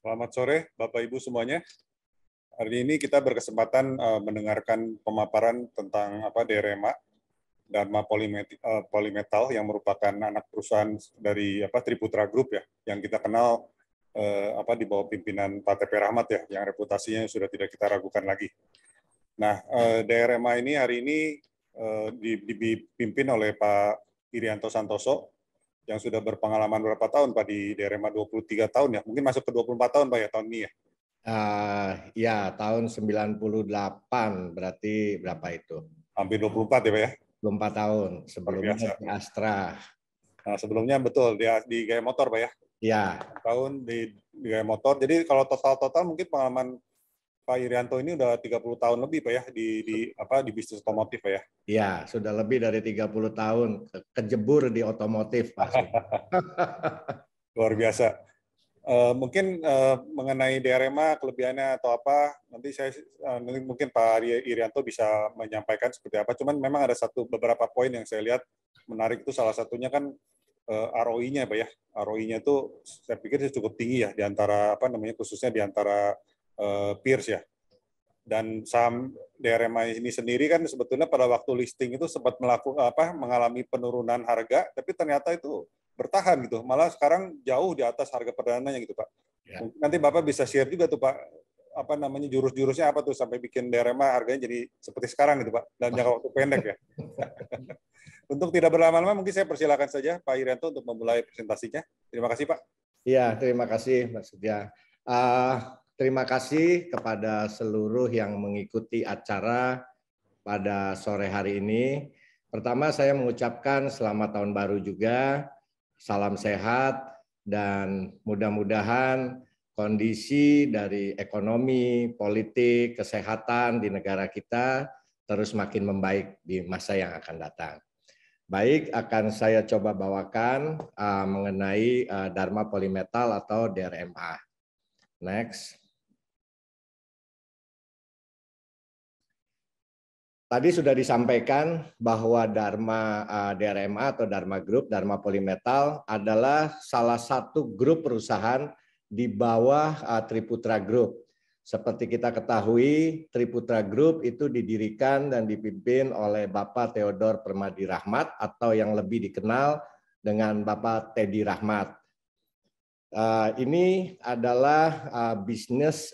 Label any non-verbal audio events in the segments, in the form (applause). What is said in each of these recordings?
Selamat sore, Bapak Ibu semuanya. Hari ini kita berkesempatan eh, mendengarkan pemaparan tentang apa DRMA Dharma Polimet eh, Polimetal yang merupakan anak perusahaan dari apa Triputra Group ya, yang kita kenal eh, apa di bawah pimpinan Pak TP Rahmat ya, yang reputasinya sudah tidak kita ragukan lagi. Nah, uh, DRMA ini hari ini dipimpin oleh Pak Irianto Santoso yang sudah berpengalaman berapa tahun Pak di Derema 23 tahun ya, mungkin masuk ke 24 tahun Pak ya tahun ini ya. Uh, ya tahun 98 berarti berapa itu? Hampir 24 ya Pak ya. 24 tahun sebelumnya di Astra. Nah, sebelumnya betul dia di gaya motor Pak ya. Ya. Tahun di, di gaya motor. Jadi kalau total-total mungkin pengalaman Pak Irianto ini udah 30 tahun lebih Pak ya di, di apa di bisnis otomotif Pak ya. Iya, sudah lebih dari 30 tahun kejebur di otomotif Pak. (laughs) Luar biasa. Uh, mungkin uh, mengenai DRMA kelebihannya atau apa nanti saya uh, nanti mungkin Pak Irianto bisa menyampaikan seperti apa. Cuman memang ada satu beberapa poin yang saya lihat menarik itu salah satunya kan uh, ROI-nya Pak ya. ROI-nya itu saya pikir cukup tinggi ya di antara apa namanya khususnya di antara uh, peers ya dan saham DRMA ini sendiri kan sebetulnya pada waktu listing itu sempat melakukan apa mengalami penurunan harga tapi ternyata itu bertahan gitu malah sekarang jauh di atas harga perdananya gitu pak ya. nanti bapak bisa share juga tuh pak apa namanya jurus-jurusnya apa tuh sampai bikin DRMA harganya jadi seperti sekarang gitu pak Dan jangka waktu pendek ya (laughs) untuk tidak berlama-lama mungkin saya persilakan saja Pak Irianto untuk memulai presentasinya terima kasih pak Iya, terima kasih Mas Setia. Uh, Terima kasih kepada seluruh yang mengikuti acara pada sore hari ini. Pertama saya mengucapkan selamat tahun baru juga, salam sehat, dan mudah-mudahan kondisi dari ekonomi, politik, kesehatan di negara kita terus makin membaik di masa yang akan datang. Baik, akan saya coba bawakan uh, mengenai uh, Dharma Polimetal atau DRMA. Next. Tadi sudah disampaikan bahwa Dharma uh, eh, DRMA atau Dharma Group, Dharma Polimetal adalah salah satu grup perusahaan di bawah eh, Triputra Group. Seperti kita ketahui, Triputra Group itu didirikan dan dipimpin oleh Bapak Theodor Permadi Rahmat atau yang lebih dikenal dengan Bapak Teddy Rahmat. Eh, ini adalah bisnis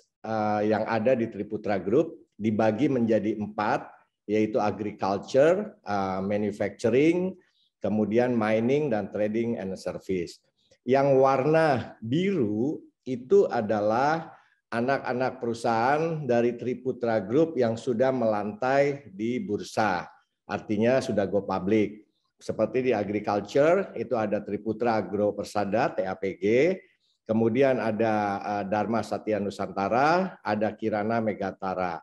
yang ada di Triputra Group dibagi menjadi empat yaitu agriculture, uh, manufacturing, kemudian mining dan trading and service. Yang warna biru itu adalah anak-anak perusahaan dari Triputra Group yang sudah melantai di bursa. Artinya sudah go public. Seperti di agriculture itu ada Triputra Agro Persada TAPG, kemudian ada uh, Dharma Satya Nusantara, ada Kirana Megatara.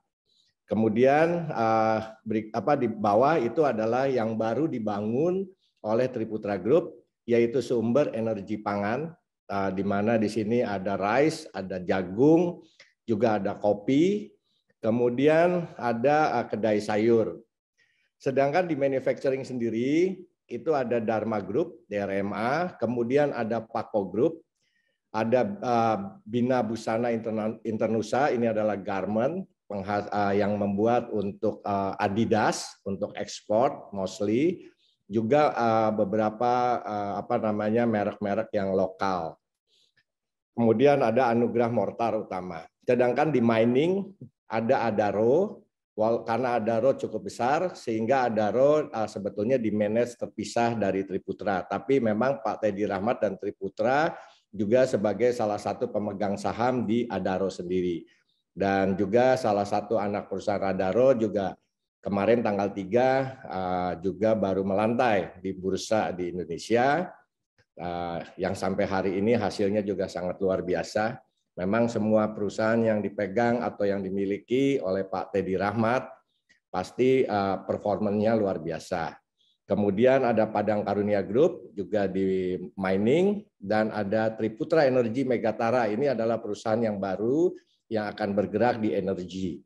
Kemudian uh, beri, apa di bawah itu adalah yang baru dibangun oleh Triputra Group yaitu sumber energi pangan uh, di mana di sini ada rice, ada jagung, juga ada kopi, kemudian ada uh, kedai sayur. Sedangkan di manufacturing sendiri itu ada Dharma Group, DRMA, kemudian ada Pako Group, ada uh, Bina Busana Internusa, ini adalah garment, Ah, yang membuat untuk ah, Adidas untuk ekspor mostly juga ah, beberapa apa namanya merek-merek yang lokal. Kemudian ada anugerah mortar utama. Sedangkan di mining ada Adaro karena Adaro cukup besar sehingga Adaro sebetulnya di manage terpisah dari Triputra. Tapi memang Pak Teddy Rahmat dan Triputra juga sebagai salah satu pemegang saham di Adaro sendiri dan juga salah satu anak perusahaan Radaro juga kemarin tanggal 3 eh, juga baru melantai di bursa di Indonesia eh, yang sampai hari ini hasilnya juga sangat luar biasa. Memang semua perusahaan yang dipegang atau yang dimiliki oleh Pak Teddy Rahmat pasti eh, performanya luar biasa. Kemudian ada Padang Karunia Group juga di mining dan ada Triputra Energi Megatara. Ini adalah perusahaan yang baru yang akan bergerak di energi.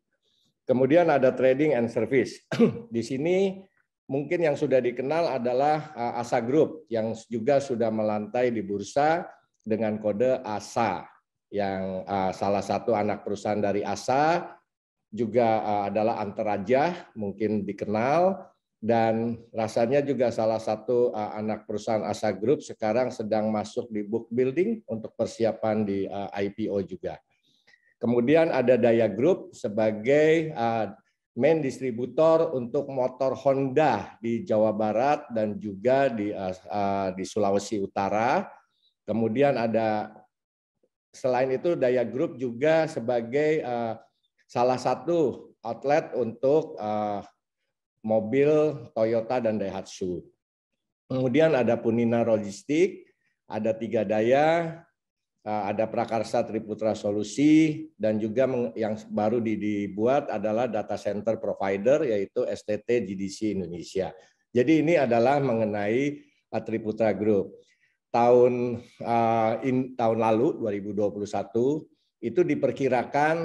Kemudian ada trading and service. (clears throat) di sini mungkin yang sudah dikenal adalah ASA uh, Group yang juga sudah melantai di bursa dengan kode ASA yang uh, salah satu anak perusahaan dari ASA juga uh, adalah Antaraja mungkin dikenal dan rasanya juga salah satu anak perusahaan ASA Group sekarang sedang masuk di book building untuk persiapan di IPO juga. Kemudian ada Daya Group sebagai ah, main distributor untuk motor Honda di Jawa Barat dan juga di ah, ah, di Sulawesi Utara. Kemudian ada selain itu Daya Group juga sebagai salah satu outlet untuk mobil Toyota dan Daihatsu. Kemudian ada Punina Logistik, ada tiga daya, Eh, ada Prakarsa Triputra Solusi dan juga yang baru dibuat adalah data center provider yaitu STT GDC Indonesia. Jadi ini adalah mengenai eh, Triputra Group. Tahun eh, in, tahun lalu 2021 itu diperkirakan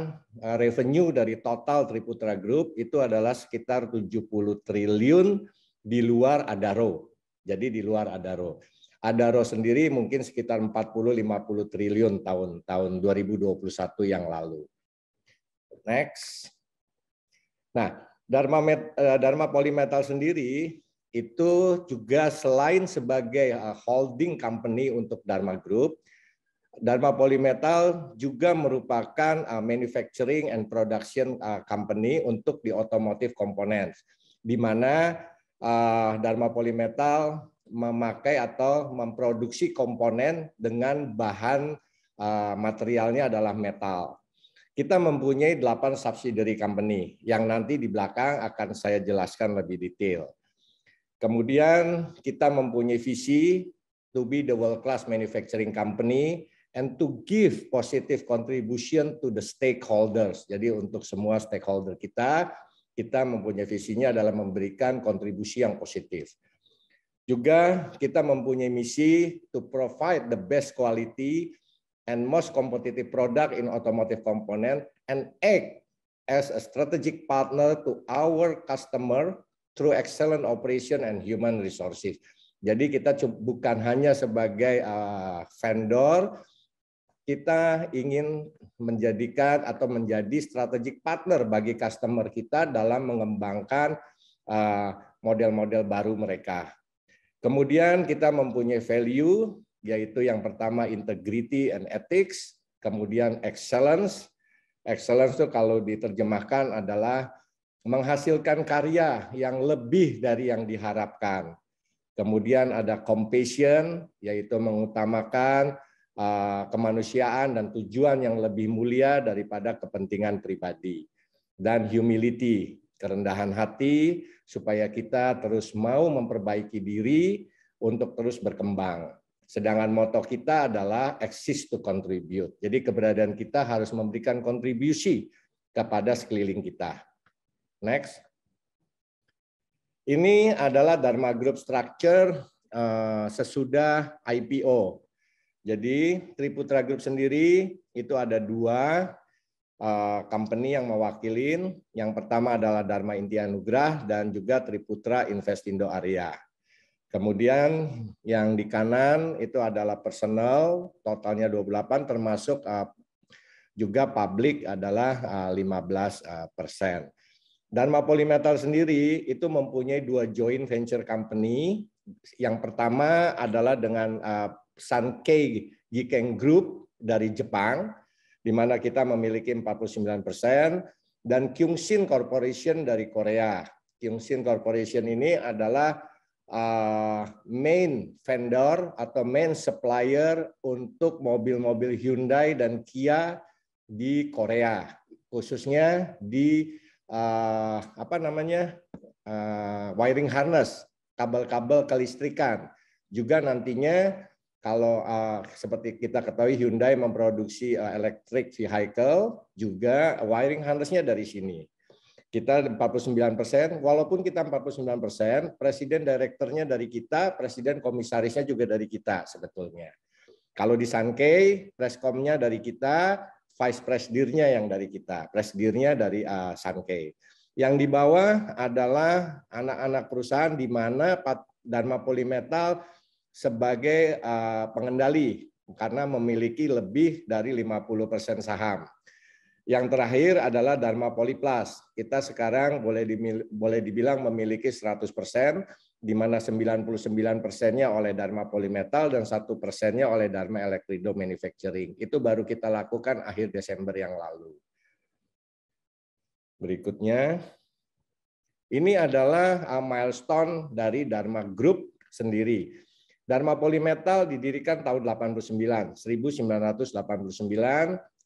revenue dari total Triputra Group itu adalah sekitar 70 triliun di luar Adaro. Jadi di luar Adaro. Ada Adaro sendiri mungkin sekitar 40-50 triliun tahun tahun 2021 yang lalu. Next. Nah, Dharma, Met, eh, Dharma Polymetal sendiri itu juga selain sebagai eh, holding company untuk Dharma Group, Dharma Polymetal juga merupakan eh, manufacturing and production company untuk di automotive components, di mana Dharma Polymetal memakai atau memproduksi komponen dengan bahan eh, materialnya adalah metal. Kita mempunyai 8 subsidiary company yang nanti di belakang akan saya jelaskan lebih detail. Kemudian kita mempunyai visi to be the world class manufacturing company and to give positive contribution to the stakeholders. Jadi untuk semua stakeholder kita, kita mempunyai visinya adalah memberikan kontribusi yang positif. Juga kita mempunyai misi to provide the best quality and most competitive product in automotive component and act as a strategic partner to our customer through excellent operation and human resources. Jadi kita bukan hanya sebagai ah, vendor, kita ingin menjadikan atau menjadi strategic partner bagi customer kita dalam mengembangkan ah, model-model baru mereka. Kemudian kita mempunyai value, yaitu yang pertama integrity and ethics, kemudian excellence. Excellence itu kalau diterjemahkan adalah menghasilkan karya yang lebih dari yang diharapkan. Kemudian ada compassion, yaitu mengutamakan uh, kemanusiaan dan tujuan yang lebih mulia daripada kepentingan pribadi. Dan humility, kerendahan hati supaya kita terus mau memperbaiki diri untuk terus berkembang. Sedangkan moto kita adalah exist to contribute. Jadi keberadaan kita harus memberikan kontribusi kepada sekeliling kita. Next. Ini adalah Dharma Group Structure eh, sesudah IPO. Jadi Triputra Group sendiri itu ada dua Eh, company yang mewakilin. Yang pertama adalah Dharma Inti Anugrah dan juga Triputra Investindo Area. Kemudian yang di kanan itu adalah personal, totalnya 28 termasuk eh, juga publik adalah 15 eh, persen. Dan Mapolimetal sendiri itu mempunyai dua joint venture company. Yang pertama adalah dengan Sankei Gikeng Group dari Jepang, di mana kita memiliki 49 persen, dan Kyungshin Corporation dari Korea. Kyungshin Corporation ini adalah uh, main vendor atau main supplier untuk mobil-mobil Hyundai dan Kia di Korea, khususnya di uh, apa namanya uh, wiring harness, kabel-kabel kelistrikan. Juga nantinya kalau uh, seperti kita ketahui Hyundai memproduksi uh, electric vehicle juga wiring harnessnya dari sini. Kita 49 persen, walaupun kita 49 persen, presiden direkturnya dari kita, presiden komisarisnya juga dari kita sebetulnya. Kalau di Sankei, preskomnya dari kita, vice presidirnya yang dari kita, presidirnya dari uh, Sankei. Yang di bawah adalah anak-anak perusahaan di mana Dharma Polimetal sebagai eh, pengendali karena memiliki lebih dari 50% saham. Yang terakhir adalah Dharma Polyplus. Kita sekarang boleh boleh dibilang memiliki 100% di mana 99%-nya oleh Dharma Polymetal dan 1%-nya oleh Dharma Electrido Manufacturing. Itu baru kita lakukan akhir Desember yang lalu. Berikutnya, ini adalah eh, milestone dari Dharma Group sendiri Dharma Polimetal didirikan tahun 89, 1989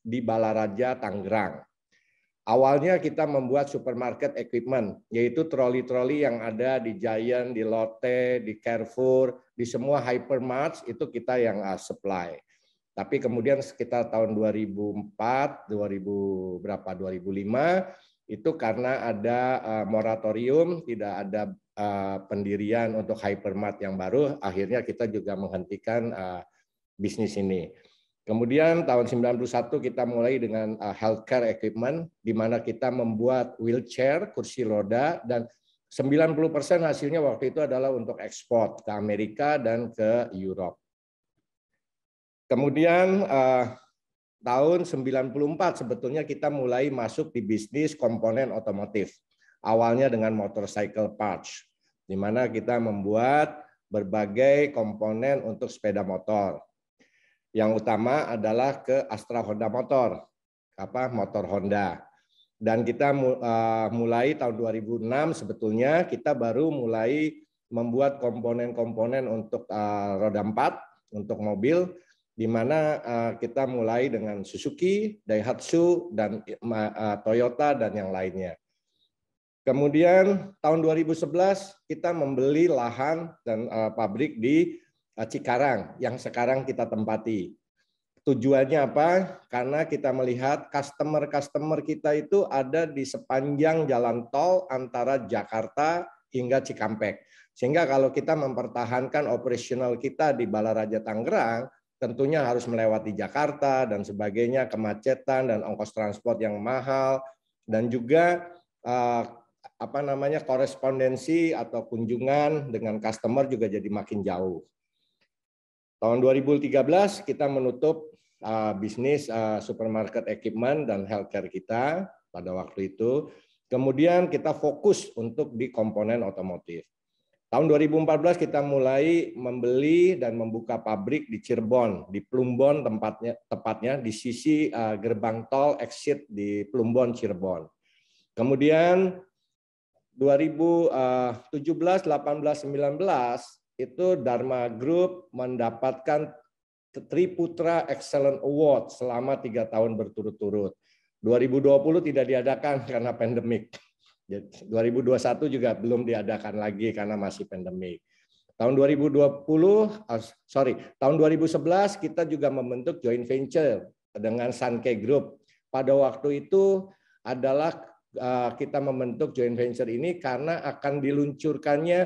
di Balaraja, Tangerang. Awalnya kita membuat supermarket equipment, yaitu troli-troli yang ada di Giant, di Lotte, di Carrefour, di semua hypermart itu kita yang ah, supply. Tapi kemudian sekitar tahun 2004, 2000 berapa 2005 itu karena ada ah, moratorium, tidak ada Eh, pendirian untuk hypermart yang baru, akhirnya kita juga menghentikan eh, bisnis ini. Kemudian tahun 91 kita mulai dengan eh, healthcare equipment, di mana kita membuat wheelchair, kursi roda, dan 90% hasilnya waktu itu adalah untuk ekspor ke Amerika dan ke Europe. Kemudian tahun 94 sebetulnya kita mulai masuk di bisnis komponen otomotif. Awalnya dengan motorcycle parts, di mana kita membuat berbagai komponen untuk sepeda motor. Yang utama adalah ke Astra Honda Motor, apa motor Honda. Dan kita eh, mulai tahun 2006 sebetulnya kita baru mulai membuat komponen-komponen untuk eh, roda empat, untuk mobil di mana eh, kita mulai dengan Suzuki, Daihatsu dan Toyota dan yang lainnya. Kemudian tahun 2011 kita membeli lahan dan uh, pabrik di uh, Cikarang yang sekarang kita tempati. Tujuannya apa? Karena kita melihat customer-customer kita itu ada di sepanjang jalan tol antara Jakarta hingga Cikampek. Sehingga kalau kita mempertahankan operasional kita di Balaraja Tangerang, tentunya harus melewati Jakarta dan sebagainya, kemacetan dan ongkos transport yang mahal dan juga eh, apa namanya korespondensi atau kunjungan dengan customer juga jadi makin jauh. Tahun 2013 kita menutup uh, bisnis uh, supermarket equipment dan healthcare kita pada waktu itu. Kemudian kita fokus untuk di komponen otomotif. Tahun 2014 kita mulai membeli dan membuka pabrik di Cirebon, di Plumbon tempatnya tepatnya di sisi uh, gerbang tol exit di Plumbon Cirebon. Kemudian 2017, 18, 19 itu Dharma Group mendapatkan Triputra Excellent Award selama tiga tahun berturut-turut. 2020 tidak diadakan karena pandemik. 2021 juga belum diadakan lagi karena masih pandemik. Tahun 2020, eh, sorry, tahun 2011 kita juga membentuk joint venture dengan Sanke Group. Pada waktu itu adalah Eh, kita membentuk joint venture ini karena akan diluncurkannya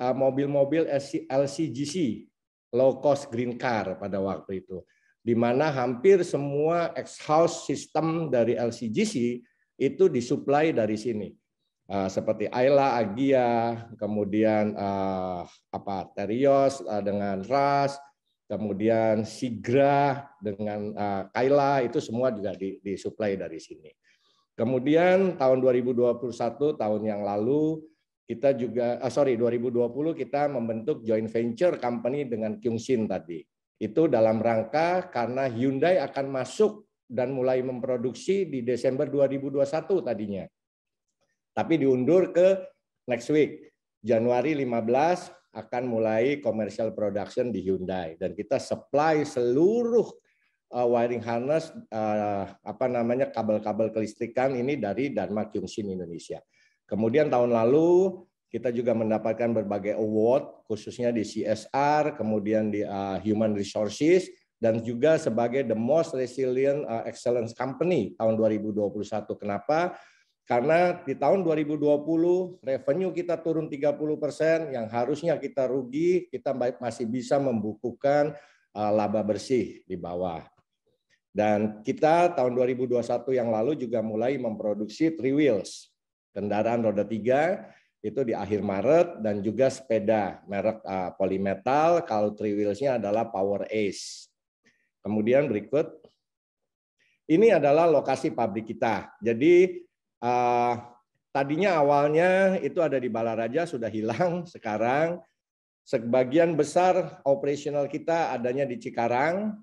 eh, mobil-mobil LCGC low cost green car pada waktu itu di mana hampir semua exhaust system dari LCGC itu disuplai dari sini eh, seperti Ayla, Agia, kemudian apa Terios dengan Ras, kemudian Sigra dengan Kaila itu semua juga disuplai dari sini. Kemudian tahun 2021 tahun yang lalu kita juga ah, sorry 2020 kita membentuk joint venture company dengan Kyungshin tadi. Itu dalam rangka karena Hyundai akan masuk dan mulai memproduksi di Desember 2021 tadinya. Tapi diundur ke next week. Januari 15 akan mulai commercial production di Hyundai dan kita supply seluruh uh, wiring harness uh, apa namanya kabel-kabel kelistrikan ini dari Dharma Kyungshin Indonesia. Kemudian tahun lalu kita juga mendapatkan berbagai award khususnya di CSR, kemudian di uh, Human Resources dan juga sebagai the most resilient uh, excellence company tahun 2021. Kenapa? Karena di tahun 2020 revenue kita turun 30%, yang harusnya kita rugi, kita masih bisa membukukan uh, laba bersih di bawah. Dan kita tahun 2021 yang lalu juga mulai memproduksi three wheels, kendaraan roda tiga itu di akhir Maret dan juga sepeda merek uh, Polymetal kalau three wheels-nya adalah Power Ace. Kemudian berikut ini adalah lokasi pabrik kita. Jadi uh, tadinya awalnya itu ada di Balaraja sudah hilang, sekarang sebagian besar operasional kita adanya di Cikarang,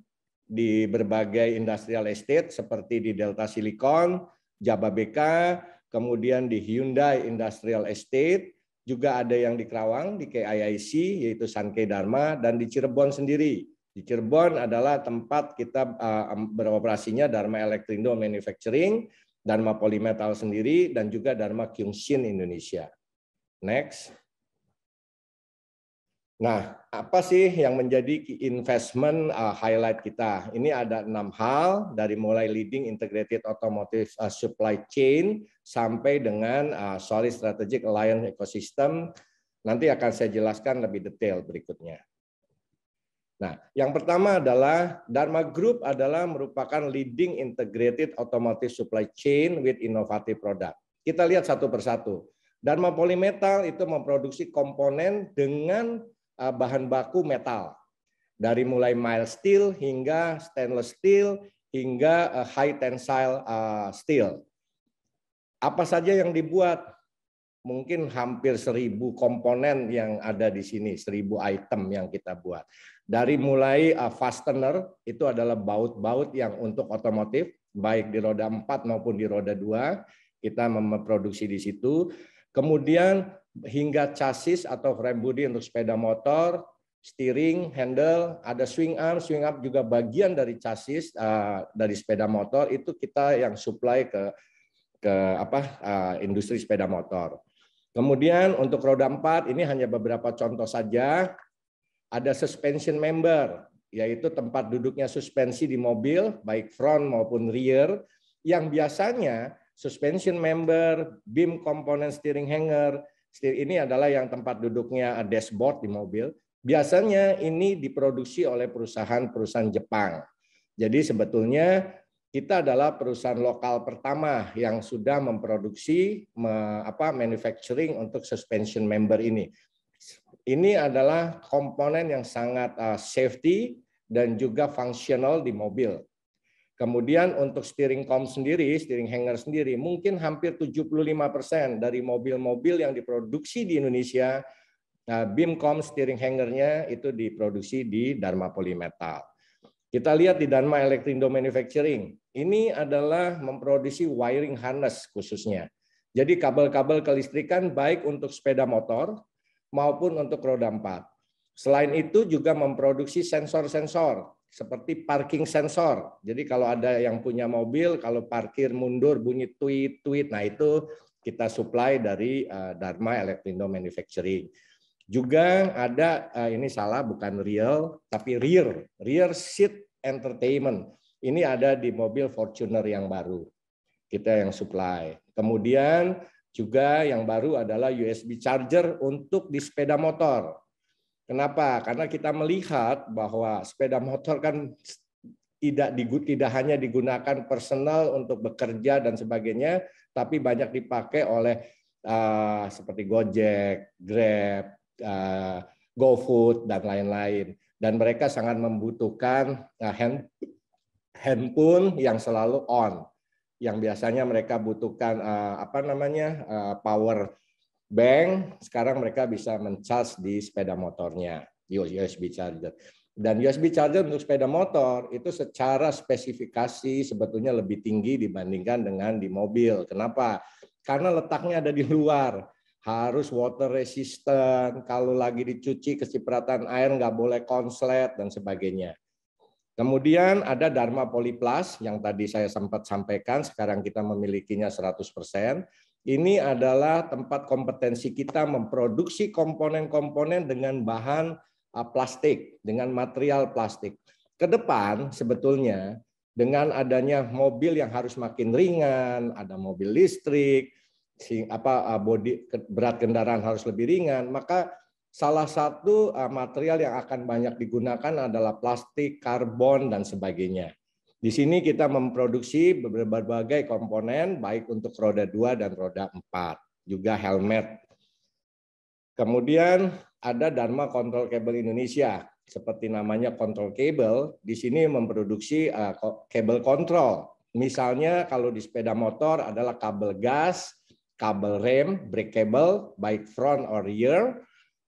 di berbagai industrial estate seperti di Delta Silicon, Jababeka, kemudian di Hyundai Industrial Estate, juga ada yang di Kerawang, di KIIC, yaitu Sankei Dharma, dan di Cirebon sendiri. Di Cirebon adalah tempat kita eh, beroperasinya Dharma Electrindo Manufacturing, Dharma Polymetal sendiri, dan juga Dharma Kyungshin Indonesia. Next. Nah, apa sih yang menjadi investment uh, highlight kita? Ini ada enam hal dari mulai leading integrated automotive uh, supply chain sampai dengan uh, solid strategic alliance ecosystem. Nanti akan saya jelaskan lebih detail berikutnya. Nah, yang pertama adalah Dharma Group adalah merupakan leading integrated automotive supply chain with innovative product. Kita lihat satu persatu. Dharma Polymetal itu memproduksi komponen dengan Eh, bahan baku metal. Dari mulai mild steel hingga stainless steel hingga eh, high tensile eh, steel. Apa saja yang dibuat? Mungkin hampir seribu komponen yang ada di sini, seribu item yang kita buat. Dari mulai fastener, itu adalah baut-baut yang untuk otomotif, baik di roda 4 maupun di roda 2, kita memproduksi di situ. Kemudian hingga chassis atau frame body untuk sepeda motor, steering, handle, ada swing arm, swing up juga bagian dari chassis eh, dari sepeda motor itu kita yang supply ke ke apa eh, industri sepeda motor. Kemudian untuk roda 4 ini hanya beberapa contoh saja. Ada suspension member, yaitu tempat duduknya suspensi di mobil, baik front maupun rear, yang biasanya suspension member, beam component, steering hanger, Setir ini adalah yang tempat duduknya dashboard di mobil. Biasanya ini diproduksi oleh perusahaan-perusahaan Jepang. Jadi sebetulnya kita adalah perusahaan lokal pertama yang sudah memproduksi me, apa manufacturing untuk suspension member ini. Ini adalah komponen yang sangat uh, safety dan juga fungsional di mobil. Kemudian untuk steering comb sendiri, steering hanger sendiri, mungkin hampir 75% dari mobil-mobil yang diproduksi di Indonesia, nah, beam comb steering hangernya itu diproduksi di Dharma Polymetal. Kita lihat di Dharma Electrindo Manufacturing, ini adalah memproduksi wiring harness khususnya. Jadi kabel-kabel kelistrikan baik untuk sepeda motor maupun untuk roda empat. Selain itu juga memproduksi sensor-sensor seperti parking sensor. Jadi kalau ada yang punya mobil, kalau parkir mundur bunyi tweet tweet, nah itu kita supply dari uh, Dharma Electrindo Manufacturing. Juga ada uh, ini salah bukan real tapi rear rear seat entertainment. Ini ada di mobil Fortuner yang baru kita yang supply. Kemudian juga yang baru adalah USB charger untuk di sepeda motor. Kenapa? Karena kita melihat bahwa sepeda motor kan tidak digu, tidak hanya digunakan personal untuk bekerja dan sebagainya, tapi banyak dipakai oleh uh, seperti Gojek, Grab, uh, GoFood dan lain-lain. Dan mereka sangat membutuhkan uh, hand handphone yang selalu on, yang biasanya mereka butuhkan uh, apa namanya uh, power bank, sekarang mereka bisa mencas di sepeda motornya, USB charger. Dan USB charger untuk sepeda motor itu secara spesifikasi sebetulnya lebih tinggi dibandingkan dengan di mobil. Kenapa? Karena letaknya ada di luar harus water resistant, kalau lagi dicuci kecipratan air nggak boleh konslet dan sebagainya. Kemudian ada Dharma Polyplus yang tadi saya sempat sampaikan, sekarang kita memilikinya 100%. Ini adalah tempat kompetensi kita memproduksi komponen-komponen dengan bahan uh, plastik, dengan material plastik. Ke depan sebetulnya dengan adanya mobil yang harus makin ringan, ada mobil listrik, apa uh, body berat kendaraan harus lebih ringan, maka salah satu uh, material yang akan banyak digunakan adalah plastik, karbon dan sebagainya. Di sini kita memproduksi berbagai komponen baik untuk roda 2 dan roda 4, juga helmet. Kemudian ada Dharma Control Cable Indonesia, seperti namanya control cable, di sini memproduksi uh, eh, kabel kontrol. Misalnya kalau di sepeda motor adalah kabel gas, kabel rem, brake cable, baik front or rear,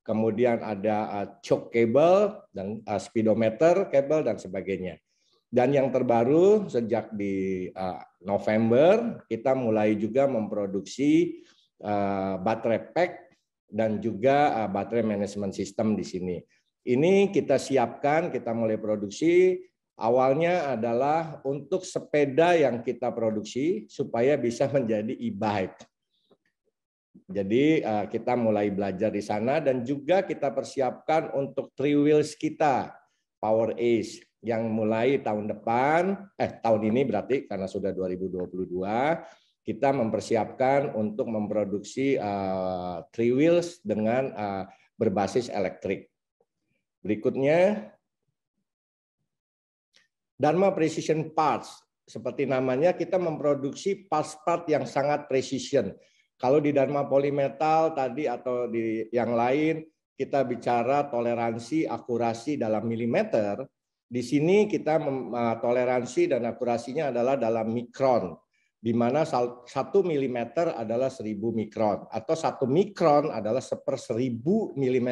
kemudian ada uh, choke cable dan uh, speedometer cable dan sebagainya. Dan yang terbaru sejak di uh, November kita mulai juga memproduksi uh, baterai pack dan juga uh, baterai management system di sini. Ini kita siapkan, kita mulai produksi. Awalnya adalah untuk sepeda yang kita produksi supaya bisa (laughs) menjadi e-bike. Jadi kita mulai belajar di sana dan juga kita persiapkan untuk three wheels kita, Power Ace yang mulai tahun depan, eh tahun ini berarti karena sudah 2022, kita mempersiapkan untuk memproduksi uh, three wheels dengan uh, berbasis elektrik. Berikutnya, Dharma Precision Parts. Seperti namanya, kita memproduksi parts-part yang sangat precision. Kalau di Dharma Polymetal tadi atau di yang lain, kita bicara toleransi, akurasi dalam milimeter, di sini kita eh, toleransi dan akurasinya adalah dalam mikron, di mana 1 mm adalah 1000 mikron, atau 1 mikron adalah 1 1000 mm.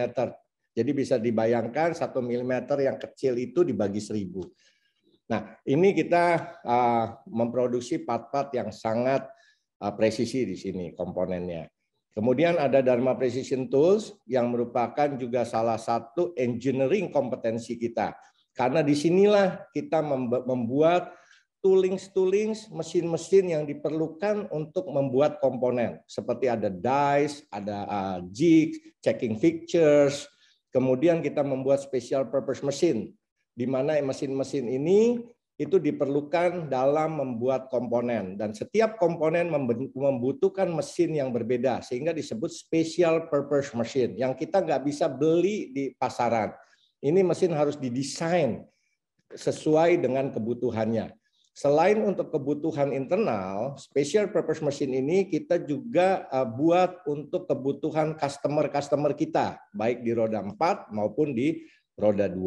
Jadi bisa dibayangkan 1 mm yang kecil itu dibagi 1000. Nah, ini kita eh, memproduksi part-part yang sangat eh, presisi di sini komponennya. Kemudian ada Dharma Precision Tools yang merupakan juga salah satu engineering kompetensi kita. Karena disinilah kita membuat toolings-toolings, mesin-mesin yang diperlukan untuk membuat komponen. Seperti ada dies, ada uh, jig, checking fixtures. kemudian kita membuat special purpose mesin, di mana mesin-mesin ini itu diperlukan dalam membuat komponen dan setiap komponen membutuhkan mesin yang berbeda sehingga disebut special purpose machine yang kita nggak bisa beli di pasaran ini mesin harus didesain sesuai dengan kebutuhannya. Selain untuk kebutuhan internal, special purpose machine ini kita juga eh, buat untuk kebutuhan customer-customer kita, baik di roda 4 maupun di roda 2.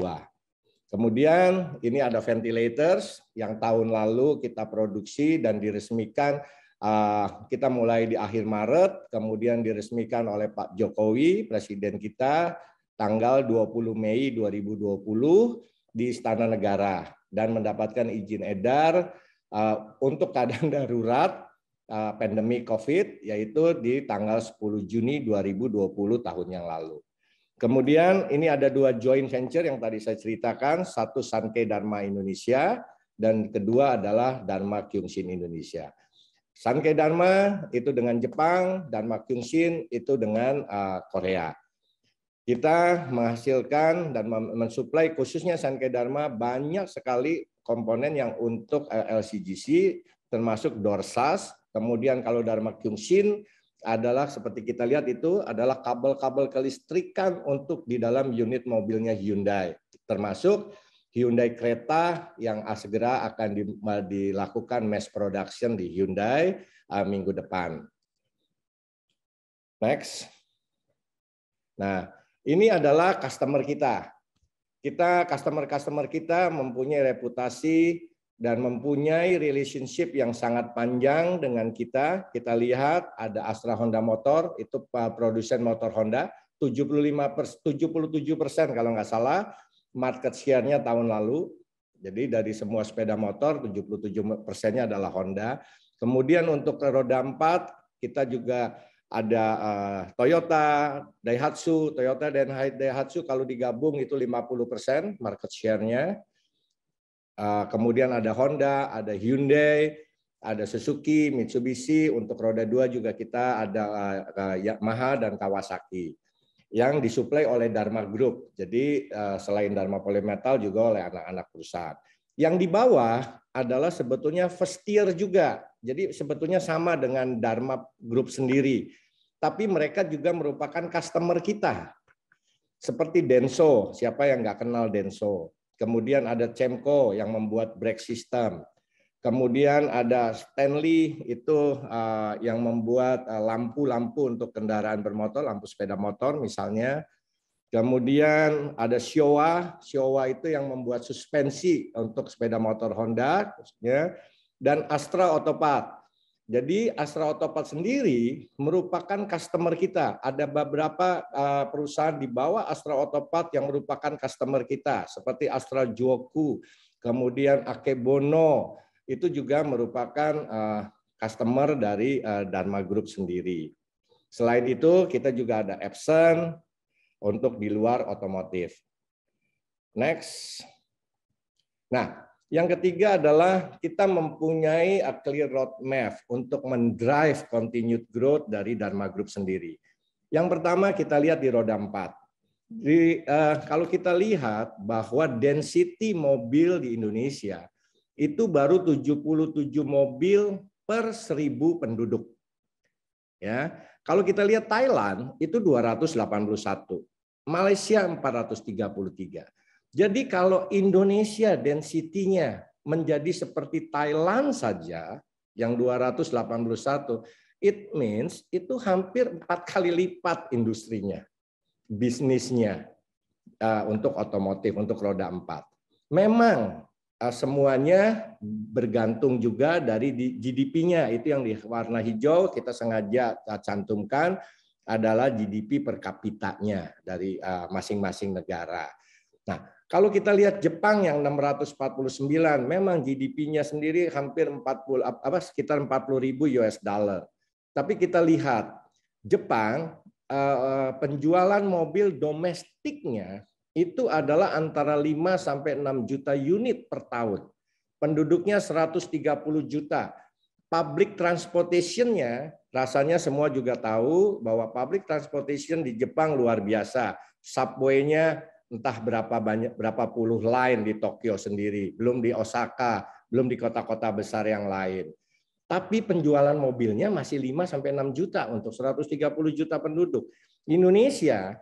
Kemudian ini ada ventilators yang tahun lalu kita produksi dan diresmikan eh, kita mulai di akhir Maret, kemudian diresmikan oleh Pak Jokowi, presiden kita tanggal 20 Mei 2020 di Istana Negara dan mendapatkan izin edar uh, untuk keadaan (laughs) darurat uh, pandemi COVID yaitu di tanggal 10 Juni 2020 tahun yang lalu. Kemudian ini ada dua joint venture yang tadi saya ceritakan, satu Sankei Dharma Indonesia dan kedua adalah Dharma Kyungshin Indonesia. Sankei Dharma itu dengan Jepang, Dharma Kyungshin itu dengan uh, Korea kita menghasilkan dan mensuplai khususnya Sankey Dharma banyak sekali komponen yang untuk eh, LCGC termasuk dorsas, kemudian kalau Dharma Kyungshin adalah seperti kita lihat itu adalah kabel-kabel kelistrikan untuk di dalam unit mobilnya Hyundai termasuk Hyundai kereta yang ah, segera akan dilakukan mass production di Hyundai ah, minggu depan. Next. Nah, ini adalah customer kita. Kita customer-customer kita mempunyai reputasi dan mempunyai relationship yang sangat panjang dengan kita. Kita lihat ada Astra Honda Motor, itu eh, produsen motor Honda, 75 77 persen kalau nggak salah market share-nya tahun lalu. Jadi dari semua sepeda motor 77 persennya adalah Honda. Kemudian untuk roda empat kita juga ada uh, Toyota, Daihatsu, Toyota dan Daihatsu kalau digabung itu 50% market share-nya. Uh, kemudian ada Honda, ada Hyundai, ada Suzuki, Mitsubishi, untuk roda dua juga kita ada uh, Yamaha dan Kawasaki yang disuplai oleh Dharma Group. Jadi uh, selain Dharma Polymetal juga oleh anak-anak perusahaan. Yang di bawah adalah sebetulnya first tier juga. Jadi sebetulnya sama dengan Dharma Group sendiri tapi mereka juga merupakan customer kita. Seperti Denso, siapa yang nggak kenal Denso? Kemudian ada Cemco yang membuat brake system. Kemudian ada Stanley itu eh, yang membuat eh, lampu-lampu untuk kendaraan bermotor, lampu sepeda motor misalnya. Kemudian ada Showa, Showa itu yang membuat suspensi untuk sepeda motor Honda, khususnya. dan Astra Otopat jadi Astra Otopat sendiri merupakan customer kita. Ada beberapa eh, perusahaan di bawah Astra Otopat yang merupakan customer kita, seperti Astra Juoku, kemudian Akebono, itu juga merupakan eh, customer dari uh, Dharma Group sendiri. Selain itu, kita juga ada Epson untuk di luar otomotif. Next. Nah, yang ketiga adalah kita mempunyai a clear roadmap untuk mendrive continued growth dari Dharma Group sendiri. Yang pertama kita lihat di roda 4. Di, uh, kalau kita lihat bahwa density mobil di Indonesia itu baru 77 mobil per seribu penduduk. Ya. Kalau kita lihat Thailand itu 281, Malaysia 433. Jadi kalau Indonesia densitinya menjadi seperti Thailand saja yang 281, it means itu hampir empat kali lipat industrinya, bisnisnya eh, untuk otomotif, untuk roda empat. Memang eh, semuanya bergantung juga dari GDP-nya, itu yang di warna hijau kita sengaja cantumkan adalah GDP per kapitanya dari eh, masing-masing negara. Nah, kalau kita lihat Jepang yang 649, memang GDP-nya sendiri hampir 40 apa sekitar 40 ribu US dollar. Tapi kita lihat Jepang eh, eh, penjualan mobil domestiknya itu adalah antara 5 sampai 6 juta unit per tahun. Penduduknya 130 juta. Public transportation-nya rasanya semua juga tahu bahwa public transportation di Jepang luar biasa. Subway-nya entah berapa banyak berapa puluh lain di Tokyo sendiri, belum di Osaka, belum di kota-kota besar yang lain. Tapi penjualan mobilnya masih 5 sampai 6 juta untuk 130 juta penduduk. Indonesia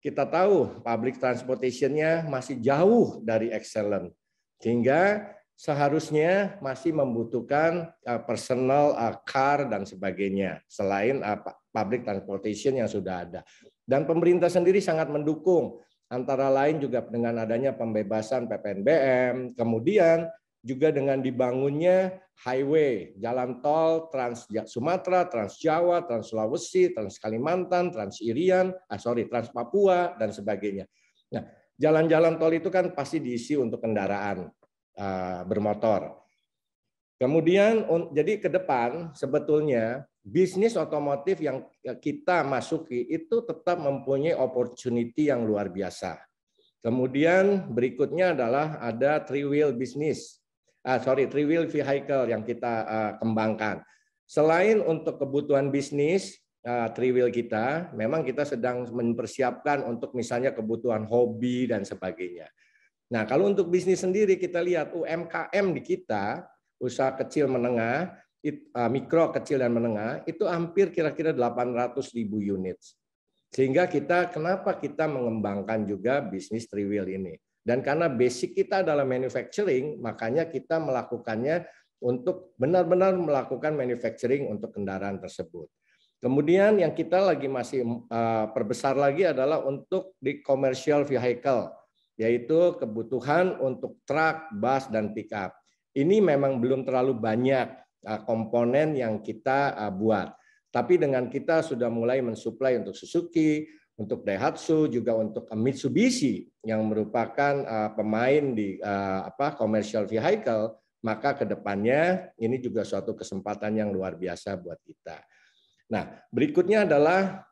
kita tahu public transportation-nya masih jauh dari excellent. Sehingga seharusnya masih membutuhkan eh, personal eh, car dan sebagainya selain eh, public transportation yang sudah ada. Dan pemerintah sendiri sangat mendukung antara lain juga dengan adanya pembebasan PPNBM, kemudian juga dengan dibangunnya highway, jalan tol Trans Sumatera, Trans Jawa, Trans Sulawesi, Trans Kalimantan, Trans Irian, ah sorry, Trans Papua dan sebagainya. Nah, jalan-jalan tol itu kan pasti diisi untuk kendaraan uh, bermotor. Kemudian jadi ke depan sebetulnya bisnis otomotif yang kita masuki itu tetap mempunyai opportunity yang luar biasa. Kemudian berikutnya adalah ada three wheel bisnis, Ah, sorry, three wheel vehicle yang kita uh, kembangkan. Selain untuk kebutuhan bisnis uh, ah, three wheel kita, memang kita sedang mempersiapkan untuk misalnya kebutuhan hobi dan sebagainya. Nah, kalau untuk bisnis sendiri kita lihat UMKM di kita usaha kecil menengah, uh, mikro, kecil, dan menengah, itu hampir kira-kira 800 ribu unit. Sehingga kita, kenapa kita mengembangkan juga bisnis Triwheel ini. Dan karena basic kita adalah manufacturing, makanya kita melakukannya untuk benar-benar melakukan manufacturing untuk kendaraan tersebut. Kemudian yang kita lagi masih uh, perbesar lagi adalah untuk di commercial vehicle, yaitu kebutuhan untuk truk, bus, dan pickup. Ini memang belum terlalu banyak uh, komponen yang kita uh, buat. Tapi dengan kita sudah mulai mensuplai untuk Suzuki, untuk Daihatsu, juga untuk Mitsubishi yang merupakan uh, pemain di apa commercial vehicle, maka kedepannya ini juga suatu kesempatan yang luar biasa buat kita. Nah, berikutnya adalah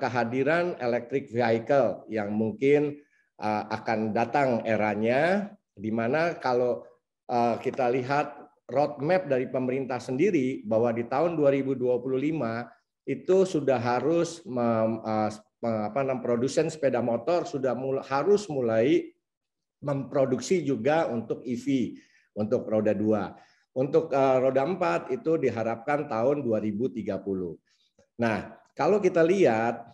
kehadiran electric vehicle yang mungkin akan datang eranya, di mana kalau Eh, kita lihat roadmap dari pemerintah sendiri bahwa di tahun 2025 itu sudah harus eh, produsen sepeda motor sudah mulai harus mulai memproduksi juga untuk EV untuk roda 2. Untuk eh, roda 4 itu diharapkan tahun 2030. Nah, kalau kita lihat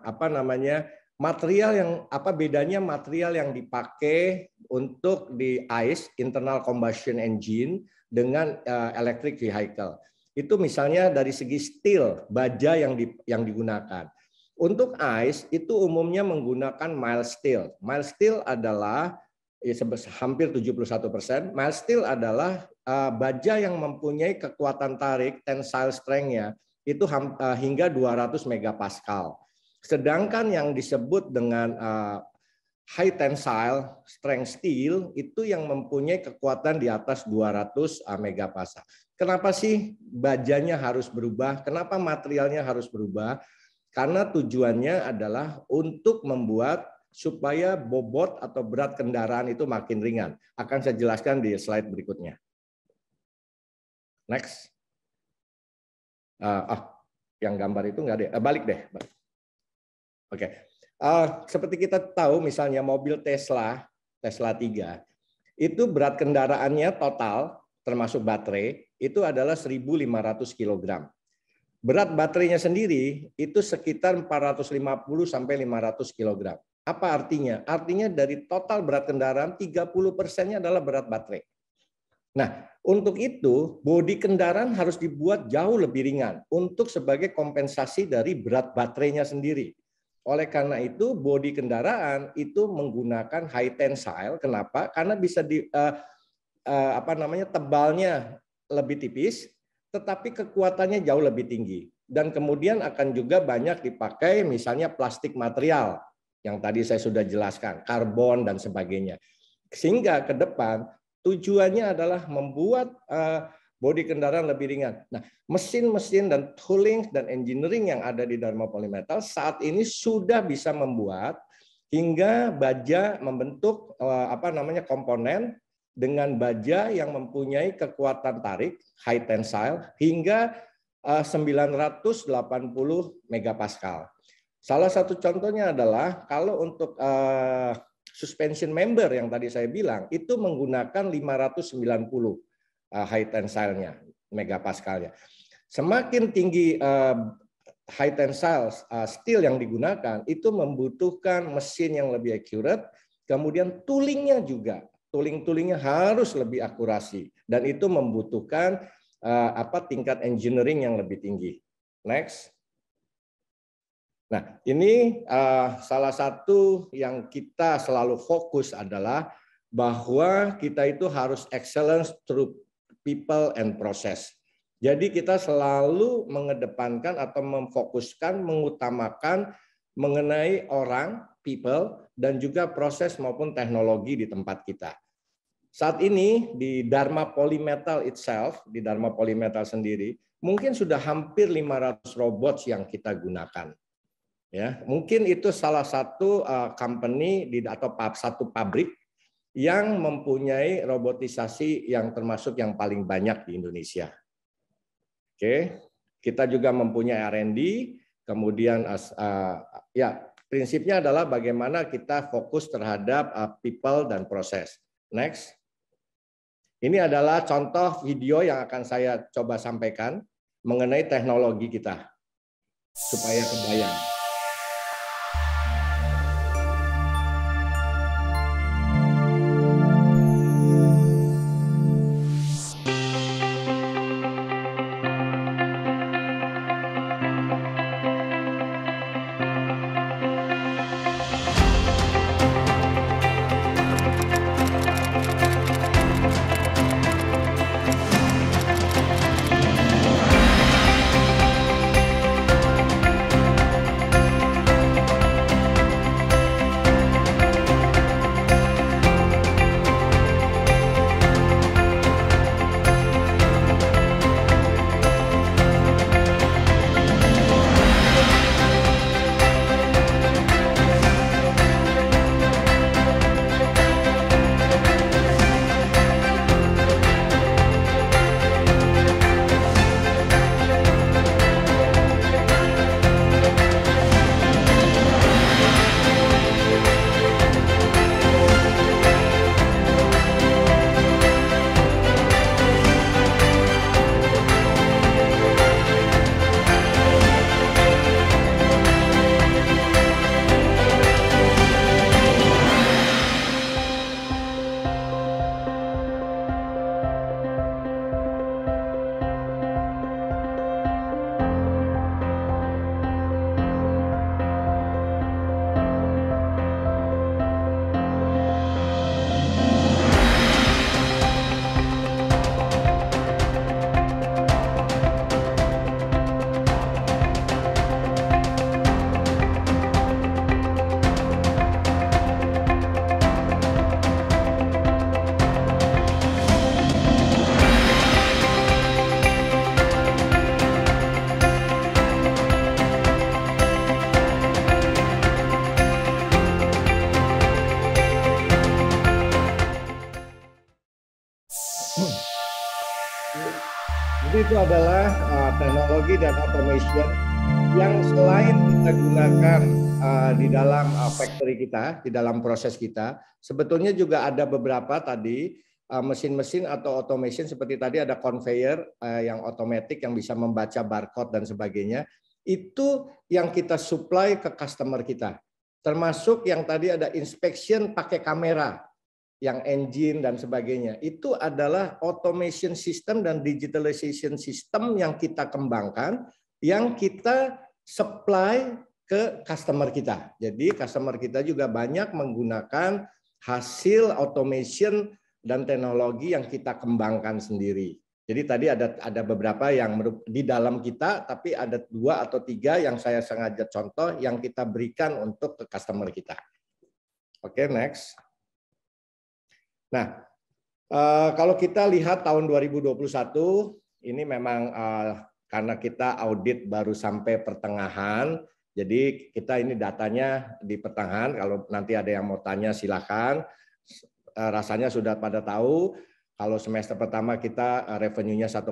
apa namanya material yang apa bedanya material yang dipakai untuk di ICE internal combustion engine dengan uh, electric vehicle. Itu misalnya dari segi steel, baja yang di, yang digunakan. Untuk ICE itu umumnya menggunakan mild steel. Mild steel adalah ya, hampir 71 persen. Mild steel adalah uh, baja yang mempunyai kekuatan tarik tensile strength-nya itu uh, hingga 200 megapascal. Sedangkan yang disebut dengan uh, high tensile strength steel itu yang mempunyai kekuatan di atas 200 megapascal. Kenapa sih bajanya harus berubah? Kenapa materialnya harus berubah? Karena tujuannya adalah untuk membuat supaya bobot atau berat kendaraan itu makin ringan. Akan saya jelaskan di slide berikutnya. Next. Uh, ah, yang gambar itu nggak ada. Uh, balik deh. Balik. Oke. Okay. Uh, eh, seperti kita tahu misalnya mobil Tesla, Tesla 3, itu berat kendaraannya total termasuk baterai itu adalah 1.500 kg. Berat baterainya sendiri itu sekitar 450 sampai 500 kg. Apa artinya? Artinya dari total berat kendaraan 30 persennya adalah berat baterai. Nah, untuk itu bodi kendaraan harus dibuat jauh lebih ringan untuk sebagai kompensasi dari berat baterainya sendiri. Oleh karena itu, bodi kendaraan itu menggunakan high tensile. Kenapa? Karena bisa di uh, uh, apa namanya tebalnya lebih tipis, tetapi kekuatannya jauh lebih tinggi. Dan kemudian akan juga banyak dipakai, misalnya plastik material yang tadi saya sudah jelaskan, karbon dan sebagainya. Sehingga ke depan tujuannya adalah membuat uh, bodi kendaraan lebih ringan. Nah, mesin-mesin dan tooling dan engineering yang ada di Dharma Polymetal saat ini sudah bisa membuat hingga baja membentuk eh, apa namanya komponen dengan baja yang mempunyai kekuatan tarik high tensile hingga 980 eh, megapascal. Salah satu contohnya adalah kalau untuk eh, suspension member yang tadi saya bilang itu menggunakan 590 high eh, tensile-nya, megapascalnya. Semakin tinggi high eh, tensile eh, steel yang digunakan, itu membutuhkan mesin yang lebih accurate, kemudian toolingnya juga, tooling-toolingnya harus lebih akurasi, dan itu membutuhkan apa tingkat engineering yang lebih tinggi. Next. Nah, ini uh, salah satu yang kita selalu fokus adalah bahwa kita itu harus excellence through people and process. Jadi kita selalu mengedepankan atau memfokuskan, mengutamakan mengenai orang, people, dan juga proses maupun teknologi di tempat kita. Saat ini di Dharma Polymetal itself, di Dharma Polymetal sendiri, mungkin sudah hampir 500 robot yang kita gunakan. Ya, mungkin itu salah satu uh, company di atau satu pabrik yang mempunyai robotisasi yang termasuk yang paling banyak di Indonesia. Oke, kita juga mempunyai R&D, kemudian ya prinsipnya adalah bagaimana kita fokus terhadap people dan proses. Next. Ini adalah contoh video yang akan saya coba sampaikan mengenai teknologi kita supaya kebayang. Indonesia yang selain kita gunakan uh, di dalam uh, factory kita, di dalam proses kita, sebetulnya juga ada beberapa tadi eh, mesin-mesin uh, atau automation seperti tadi ada conveyor uh, yang otomatis yang bisa membaca barcode dan sebagainya. Itu yang kita supply ke customer kita. Termasuk yang tadi ada inspection pakai kamera yang engine dan sebagainya. Itu adalah automation system dan digitalization system yang kita kembangkan yang kita supply ke customer kita. Jadi customer kita juga banyak menggunakan hasil automation dan teknologi yang kita kembangkan sendiri. Jadi tadi ada ada beberapa yang di dalam kita, tapi ada dua atau tiga yang saya sengaja contoh yang kita berikan untuk ke customer kita. Oke, okay, next. Nah, eh, kalau kita lihat tahun 2021, ini memang eh, karena kita audit baru sampai pertengahan, jadi kita ini datanya di pertengahan. Kalau nanti ada yang mau tanya silakan. Eh, rasanya sudah pada tahu. Kalau semester pertama kita eh, revenue-nya 1,3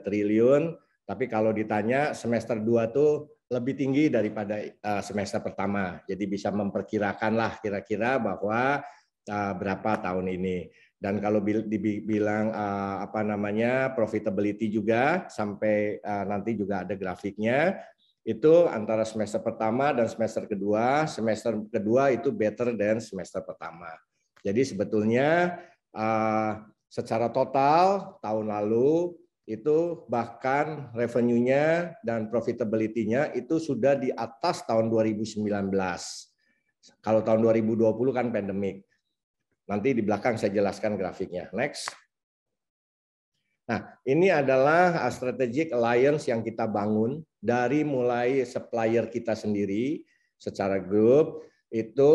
triliun, tapi kalau ditanya semester 2 tuh lebih tinggi daripada eh, semester pertama. Jadi bisa memperkirakanlah kira-kira bahwa berapa tahun ini dan kalau dibilang ah, apa namanya profitability juga sampai ah, nanti juga ada grafiknya itu antara semester pertama dan semester kedua semester kedua itu better than semester pertama jadi sebetulnya ah, secara total tahun lalu itu bahkan revenue-nya dan profitability-nya itu sudah di atas tahun 2019. Kalau tahun 2020 kan pandemik. Nanti di belakang saya jelaskan grafiknya. Next. Nah, ini adalah strategic alliance yang kita bangun dari mulai supplier kita sendiri secara grup, itu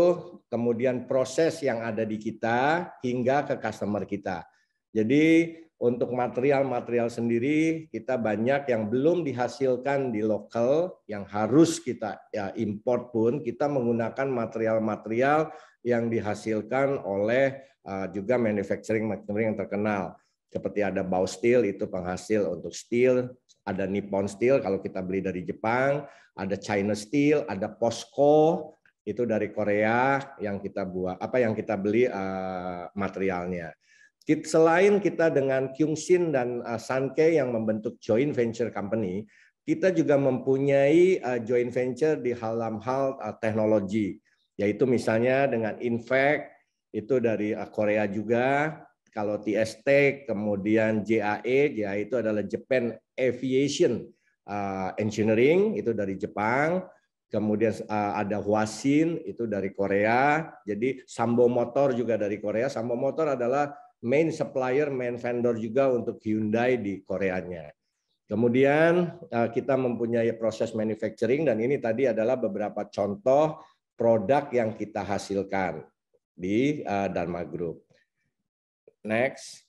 kemudian proses yang ada di kita hingga ke customer kita. Jadi untuk material-material sendiri kita banyak yang belum dihasilkan di lokal yang harus kita ya, import pun kita menggunakan material-material yang dihasilkan oleh uh, juga manufacturing manufacturing yang terkenal seperti ada bau steel itu penghasil untuk steel, ada Nippon Steel kalau kita beli dari Jepang, ada China Steel, ada POSCO itu dari Korea yang kita buat apa yang kita beli uh, materialnya. Selain kita dengan Kyungshin dan uh, Sanke yang membentuk joint venture company, kita juga mempunyai uh, joint venture di dalam hal uh, teknologi, yaitu misalnya dengan Infect itu dari Korea juga, kalau TST, kemudian JAE, JAE itu adalah Japan Aviation Engineering itu dari Jepang, kemudian ada Huasin itu dari Korea, jadi Sambo Motor juga dari Korea. Sambo Motor adalah main supplier, main vendor juga untuk Hyundai di Koreanya. Kemudian eh, kita mempunyai proses manufacturing dan ini tadi adalah beberapa contoh produk yang kita hasilkan di eh, Dharma Group. Next.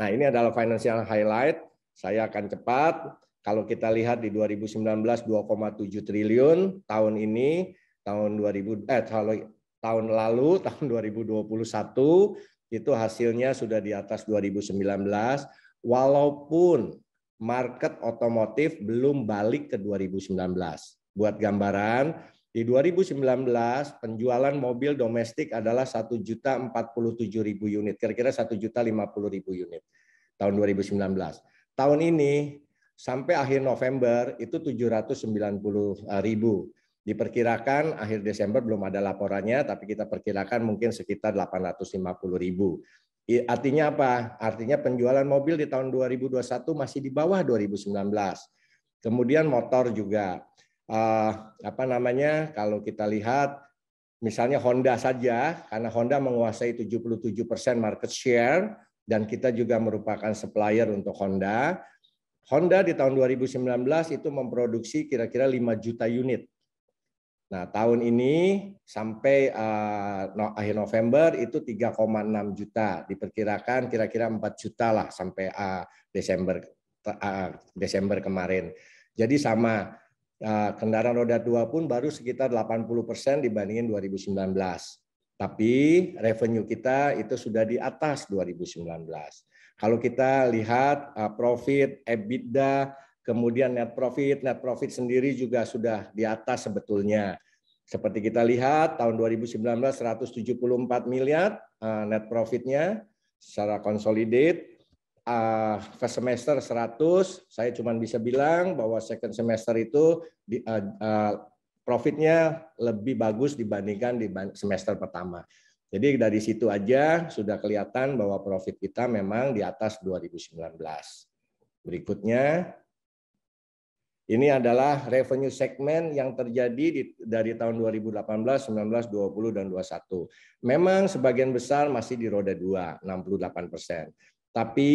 Nah, ini adalah financial highlight. Saya akan cepat. Kalau kita lihat di 2019 2,7 triliun, tahun ini tahun 2000 eh tahun lalu (laughs) tahun 2021 itu hasilnya sudah di atas 2019 walaupun market otomotif belum balik ke 2019. Buat gambaran, di 2019 penjualan mobil domestik adalah 1.047.000 unit, kira-kira 1.050.000 unit tahun 2019. Tahun ini sampai akhir November itu 790.000. Diperkirakan akhir Desember belum ada laporannya, tapi kita perkirakan mungkin sekitar 850 ribu. Artinya apa? Artinya penjualan mobil di tahun 2021 masih di bawah 2019. Kemudian motor juga. Uh, apa namanya? Kalau kita lihat misalnya Honda saja, karena Honda menguasai 77% persen market share dan kita juga merupakan supplier untuk Honda. Honda di tahun 2019 itu memproduksi kira-kira 5 juta unit Nah, tahun ini sampai uh, akhir November itu 3,6 juta, diperkirakan kira-kira 4 juta lah sampai uh, Desember uh, Desember kemarin. Jadi sama uh, kendaraan roda 2 pun baru sekitar 80% dibandingin 2019. Tapi revenue kita itu sudah di atas 2019. Kalau kita lihat uh, profit, EBITDA kemudian net profit, net profit sendiri juga sudah di atas sebetulnya. Seperti kita lihat tahun 2019 174 miliar eh, net profitnya secara consolidate uh, first semester 100 saya cuma bisa bilang bahwa second semester itu di, uh, uh, profitnya lebih bagus dibandingkan di semester pertama. Jadi dari situ aja sudah kelihatan bahwa profit kita memang di atas 2019. Berikutnya ini adalah revenue segmen yang terjadi di, dari tahun 2018, 19, 20, dan 21. Memang sebagian besar masih di roda 2, 68 persen. Tapi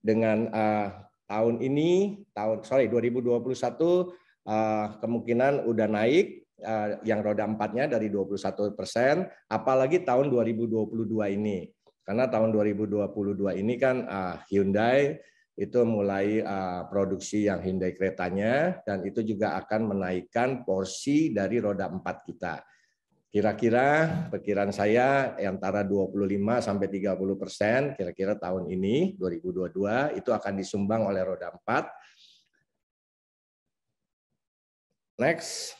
dengan uh, tahun ini, tahun sorry 2021 uh, eh, kemungkinan udah naik uh, yang roda empatnya dari 21 persen, apalagi tahun 2022 ini. Karena tahun 2022 ini kan uh, Hyundai itu mulai uh, produksi yang Hyundai keretanya dan itu juga akan menaikkan porsi dari roda empat kita. Kira-kira perkiraan saya antara 25 sampai 30 persen kira-kira tahun ini 2022 itu akan disumbang oleh roda empat Next.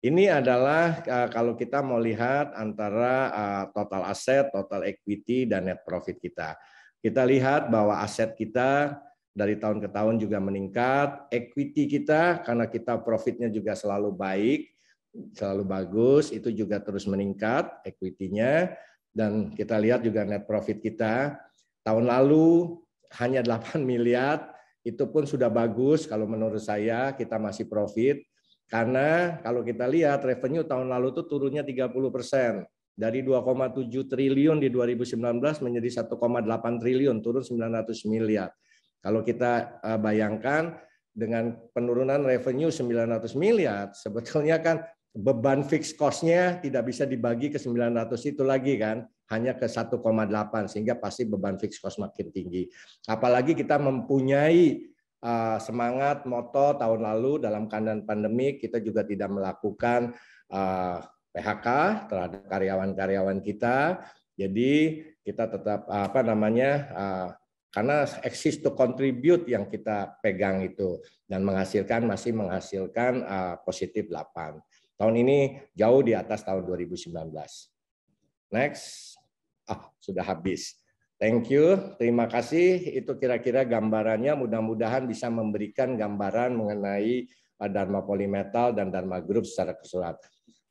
Ini adalah eh, kalau kita mau lihat antara eh, total aset, total equity, dan net profit kita. Kita lihat bahwa aset kita dari tahun ke tahun juga meningkat, equity kita karena kita profitnya juga selalu baik, selalu bagus, itu juga terus meningkat equity-nya dan kita lihat juga net profit kita tahun lalu hanya 8 (laughs) miliar, itu pun sudah bagus kalau menurut saya kita masih profit karena kalau kita lihat revenue tahun lalu itu turunnya 30 persen dari 2,7 triliun di 2019 menjadi 1,8 triliun, turun 900 miliar. Kalau kita eh, bayangkan dengan penurunan revenue 900 miliar, sebetulnya kan beban fixed cost-nya tidak bisa dibagi ke 900 itu lagi kan, hanya ke 1,8 sehingga pasti beban fixed cost makin tinggi. Apalagi kita mempunyai eh, semangat moto tahun lalu dalam keadaan pandemi kita juga tidak melakukan eh, PHK terhadap karyawan-karyawan kita. Jadi kita tetap apa namanya karena exist to contribute yang kita pegang itu dan menghasilkan masih menghasilkan positif 8. Tahun ini jauh di atas tahun 2019. Next. Ah, sudah habis. Thank you, terima kasih. Itu kira-kira gambarannya. Mudah-mudahan bisa memberikan gambaran mengenai Dharma Polymetal dan Dharma Group secara keseluruhan.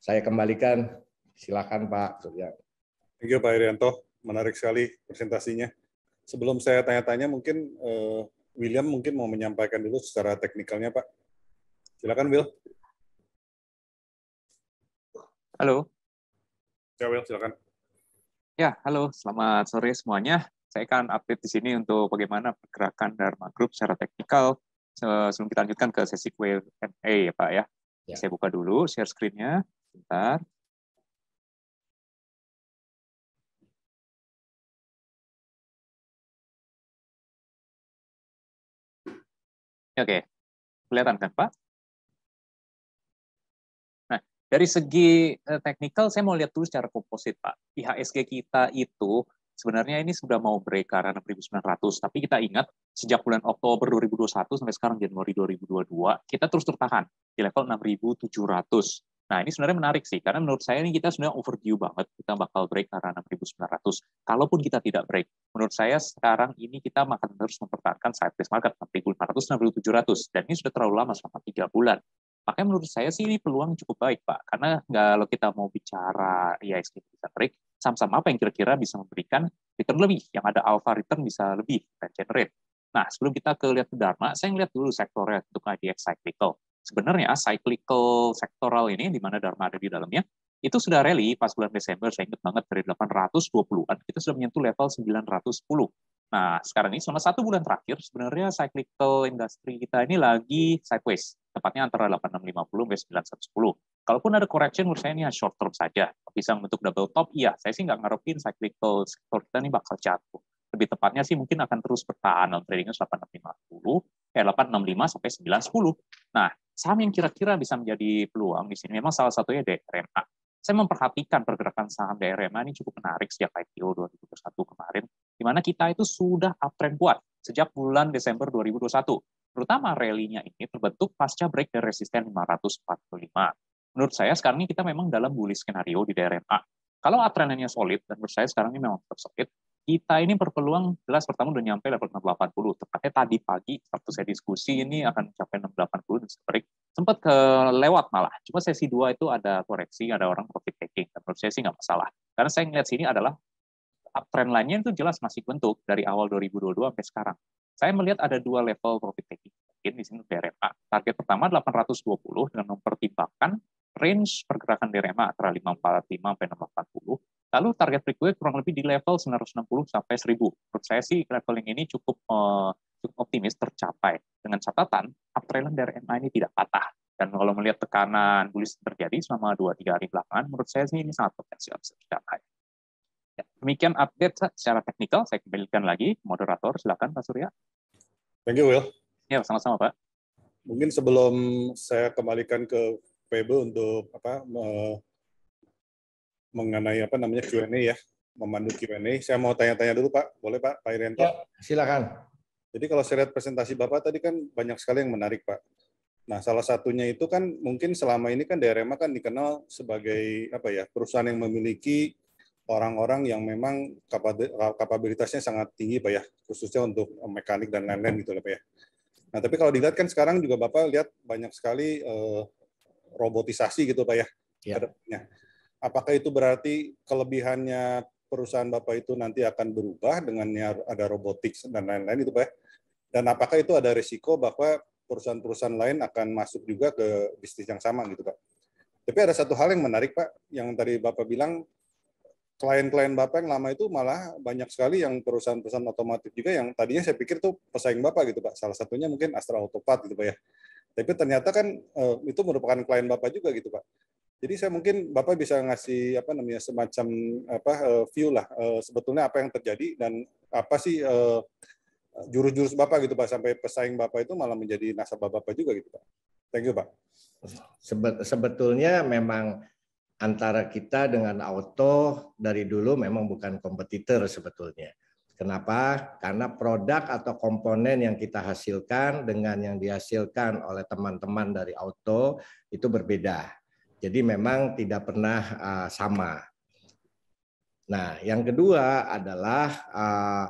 Saya kembalikan, silakan Pak Surya. Thank you Pak Irianto, menarik sekali presentasinya. Sebelum saya tanya-tanya, mungkin uh, William mungkin mau menyampaikan dulu secara teknikalnya Pak. Silakan Will. Halo. Ya Will, silakan. Ya, halo, selamat sore semuanya. Saya akan update di sini untuk bagaimana pergerakan Dharma Group secara teknikal sebelum kita lanjutkan ke sesi Q&A ya Pak ya. ya. Saya buka dulu share screen-nya. Sebentar. Oke, kelihatan kan Pak? Nah, dari segi eh, teknikal saya mau lihat dulu secara komposit Pak. IHSG kita itu sebenarnya ini sudah mau break karena 1.900, tapi kita ingat sejak bulan Oktober 2021 sampai sekarang Januari 2022, kita terus tertahan di level 6.700. Nah, ini sebenarnya menarik sih, karena menurut saya ini kita sebenarnya overdue banget, kita bakal break karena 6.900. Kalaupun kita tidak break, menurut saya sekarang ini kita makan terus mempertahankan sideways market 6.500, 6.700, dan ini sudah terlalu lama selama 3 bulan. Makanya menurut saya sih ini peluang cukup baik, Pak. Karena kalau kita mau bicara e IISG bisa break, sama-sama apa yang kira-kira bisa memberikan return lebih, yang ada alpha return bisa lebih dan generate. Nah, sebelum kita ke lihat ke Dharma, saya lihat dulu sektornya untuk IDX Cyclical sebenarnya cyclical sektoral ini di mana Dharma ada di dalamnya itu sudah rally pas bulan Desember saya ingat banget dari 820-an kita sudah menyentuh level 910. Nah, sekarang ini selama satu bulan terakhir sebenarnya cyclical industri kita ini lagi sideways, tepatnya antara 8650 sampai 9110. Kalaupun ada correction menurut saya ini short term saja, bisa membentuk double top iya, saya sih nggak ngarepin cyclical sektor kita ini bakal jatuh lebih tepatnya sih mungkin akan terus bertahan dalam tradingnya 8650 eh 865 sampai 910. Nah, saham yang kira-kira bisa menjadi peluang di sini memang salah satunya DRMA. Saya memperhatikan pergerakan saham DRMA ini cukup menarik sejak IPO 2021 kemarin, di mana kita itu sudah uptrend kuat sejak bulan Desember 2021. Terutama rally-nya ini terbentuk pasca break dari resisten 545. Menurut saya sekarang ini kita memang dalam bullish skenario di DRMA. Kalau uptrendnya solid, dan menurut saya sekarang ini memang tetap solid, kita ini berpeluang jelas pertama udah nyampe level 680. Tepatnya tadi pagi waktu saya diskusi ini akan mencapai 680 dan seterusnya. Sempat kelewat malah. Cuma sesi dua itu ada koreksi, ada orang profit taking. Dan menurut saya sih nggak masalah. Karena saya ngeliat sini adalah uptrend lainnya itu jelas masih bentuk dari awal 2022 sampai sekarang. Saya melihat ada dua level profit taking. Mungkin di sini DRMA. Target pertama 820 dengan mempertimbangkan range pergerakan DRMA antara 545 sampai 640 Lalu target berikutnya kurang lebih di level 960 sampai 1000. Menurut saya sih leveling ini cukup uh, cukup optimis tercapai dengan catatan uptrend dari MA ini tidak patah. Dan kalau melihat tekanan bullish terjadi selama 2-3 hari belakangan, menurut saya sih ini sangat potensial bisa tercapai. Ya, demikian update secara teknikal. Saya kembalikan lagi moderator. Silakan Pak Surya. Thank you, Will. Ya, sama-sama Pak. Mungkin sebelum saya kembalikan ke PB untuk apa mengenai apa namanya Q&A ya, memandu Q&A. Saya mau tanya-tanya dulu Pak, boleh Pak, Pak Irianto? Ya, silakan. Jadi kalau saya lihat presentasi Bapak tadi kan banyak sekali yang menarik Pak. Nah, salah satunya itu kan mungkin selama ini kan DRMA kan dikenal sebagai apa ya perusahaan yang memiliki orang-orang yang memang kapabilitasnya sangat tinggi Pak ya, khususnya untuk mekanik dan lain-lain gitu Pak ya. Nah, tapi kalau dilihat kan sekarang juga Bapak lihat banyak sekali eh, robotisasi gitu Pak ya. ya. Apakah itu berarti kelebihannya perusahaan Bapak itu nanti akan berubah dengan ada robotik dan lain-lain itu Pak? Dan apakah itu ada risiko bahwa perusahaan-perusahaan lain akan masuk juga ke bisnis yang sama gitu Pak? Tapi ada satu hal yang menarik Pak, yang tadi Bapak bilang klien-klien Bapak yang lama itu malah banyak sekali yang perusahaan-perusahaan otomotif juga yang tadinya saya pikir tuh pesaing Bapak gitu Pak. Salah satunya mungkin Astra Autopart gitu Pak ya. Tapi ternyata kan eh, itu merupakan klien Bapak juga gitu Pak. Jadi saya mungkin Bapak bisa ngasih apa namanya semacam apa eh, view lah eh, sebetulnya apa yang terjadi dan apa sih eh, jurus-jurus Bapak gitu Pak sampai pesaing Bapak itu malah menjadi nasabah Bapak juga gitu Pak. Thank you Pak. Sebetulnya memang antara kita dengan auto dari dulu memang bukan kompetitor sebetulnya. Kenapa? Karena produk atau komponen yang kita hasilkan dengan yang dihasilkan oleh teman-teman dari auto itu berbeda jadi memang tidak pernah uh, sama. Nah, yang kedua adalah uh,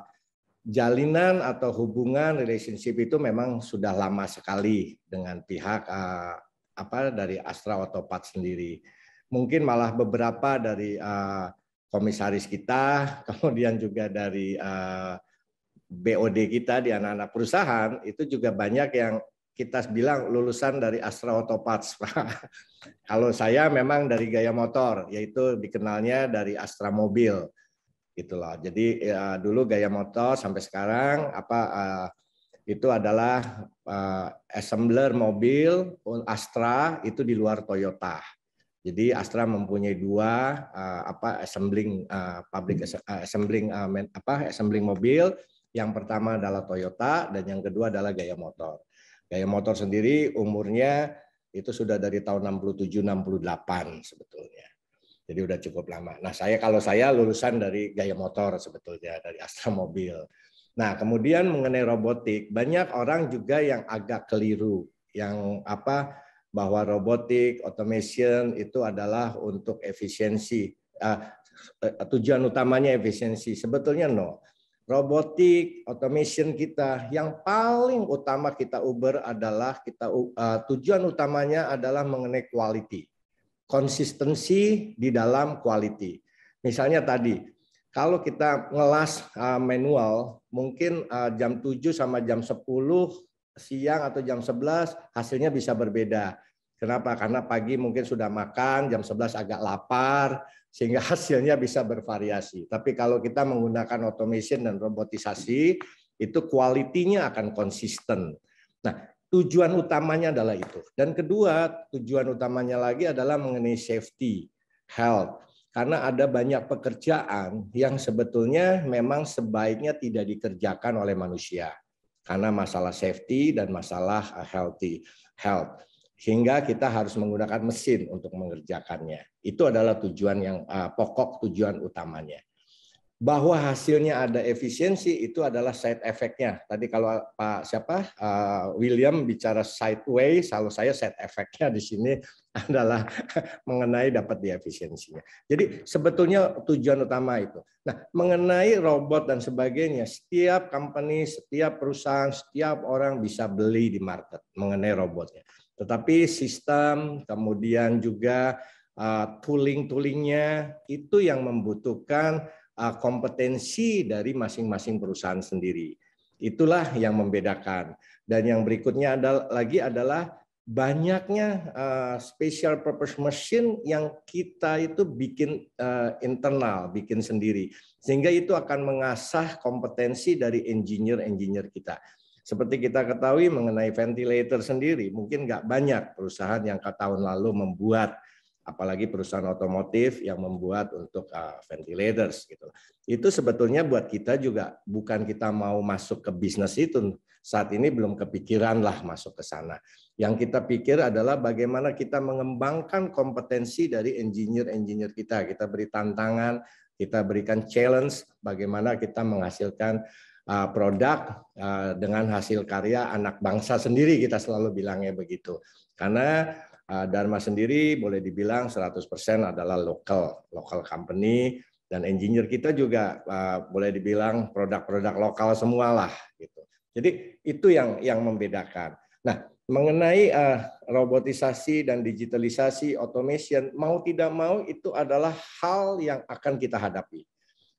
jalinan atau hubungan relationship itu memang sudah lama sekali dengan pihak uh, apa dari Astra Otopat sendiri. Mungkin malah beberapa dari uh, komisaris kita, (laughs) kemudian juga dari uh, BOD kita di anak-anak perusahaan itu juga banyak yang kita bilang lulusan dari Astra Auto Parts. (laughs) Kalau saya memang dari gaya motor, yaitu dikenalnya dari Astra Mobil. Gitu loh. Jadi ya, dulu gaya motor sampai sekarang apa uh, itu adalah uh, assembler mobil Astra itu di luar Toyota. Jadi Astra mempunyai dua uh, apa assembling uh, public uh, assembling uh, men, apa assembling mobil. Yang pertama adalah Toyota dan yang kedua adalah gaya motor. Gaya motor sendiri umurnya itu sudah dari tahun 67-68 sebetulnya. Jadi udah cukup lama. Nah saya kalau saya lulusan dari gaya motor sebetulnya, dari Astra Mobil. Nah kemudian mengenai robotik, banyak orang juga yang agak keliru. Yang apa bahwa robotik, automation itu adalah untuk efisiensi. Uh, tujuan utamanya efisiensi. Sebetulnya no robotik, automation kita. Yang paling utama kita uber adalah kita uh, tujuan utamanya adalah mengenai quality. Konsistensi di dalam quality. Misalnya tadi, kalau kita ngelas uh, manual, mungkin uh, jam 7 sama jam 10 siang atau jam 11 hasilnya bisa berbeda. Kenapa? Karena pagi mungkin sudah makan, jam 11 agak lapar, sehingga hasilnya bisa bervariasi. Tapi kalau kita menggunakan automation dan robotisasi, itu kualitinya akan konsisten. Nah, tujuan utamanya adalah itu. Dan kedua, tujuan utamanya lagi adalah mengenai safety, health. Karena ada banyak pekerjaan yang sebetulnya memang sebaiknya tidak dikerjakan oleh manusia. Karena masalah safety dan masalah eh, healthy health. Sehingga kita harus menggunakan mesin untuk mengerjakannya. Itu adalah tujuan yang uh, pokok tujuan utamanya. Bahwa hasilnya ada efisiensi itu adalah side effect-nya. Tadi kalau Pak siapa uh, William bicara sideways, kalau saya side effect-nya di sini (laughs) adalah (laughs) mengenai dapat diefisiensinya. Jadi sebetulnya tujuan utama itu. Nah, mengenai robot dan sebagainya, setiap company, setiap perusahaan, setiap orang bisa beli di market mengenai robotnya tetapi sistem kemudian juga uh, tooling-toolingnya itu yang membutuhkan uh, kompetensi dari masing-masing perusahaan sendiri. Itulah yang membedakan. Dan yang berikutnya adalah lagi adalah banyaknya uh, special purpose machine yang kita itu bikin uh, internal, bikin sendiri. Sehingga itu akan mengasah kompetensi dari engineer-engineer kita. Seperti kita ketahui mengenai ventilator sendiri, mungkin nggak banyak perusahaan yang tahun lalu membuat apalagi perusahaan otomotif yang membuat untuk uh, ventilators gitu. Itu sebetulnya buat kita juga bukan kita mau masuk ke bisnis itu saat ini belum kepikiran lah masuk ke sana. Yang kita pikir adalah bagaimana kita mengembangkan kompetensi dari engineer-engineer kita. Kita beri tantangan, kita berikan challenge bagaimana kita menghasilkan uh, produk uh, dengan hasil karya anak bangsa sendiri kita selalu bilangnya begitu. Karena Ah, Dharma sendiri boleh dibilang 100% adalah lokal, lokal company dan engineer kita juga ah, boleh dibilang produk-produk lokal semualah gitu. Jadi itu yang yang membedakan. Nah, mengenai ah, robotisasi dan digitalisasi automation mau tidak mau itu adalah hal yang akan kita hadapi.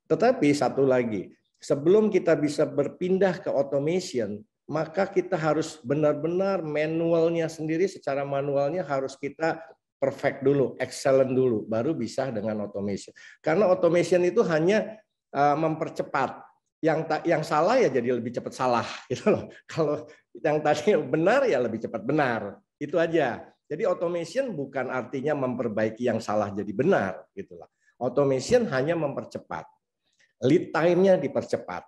Tetapi satu lagi, sebelum kita bisa berpindah ke automation, maka kita harus benar-benar manualnya sendiri secara manualnya harus kita perfect dulu, excellent dulu, baru bisa dengan automation. Karena automation itu hanya eh, mempercepat. Yang tak yang salah ya jadi lebih cepat salah (laughs) gitu loh. Kalau yang tadi benar ya lebih cepat benar. Itu aja. Jadi automation bukan artinya memperbaiki yang salah jadi benar gitu Automation hanya mempercepat. Lead time-nya dipercepat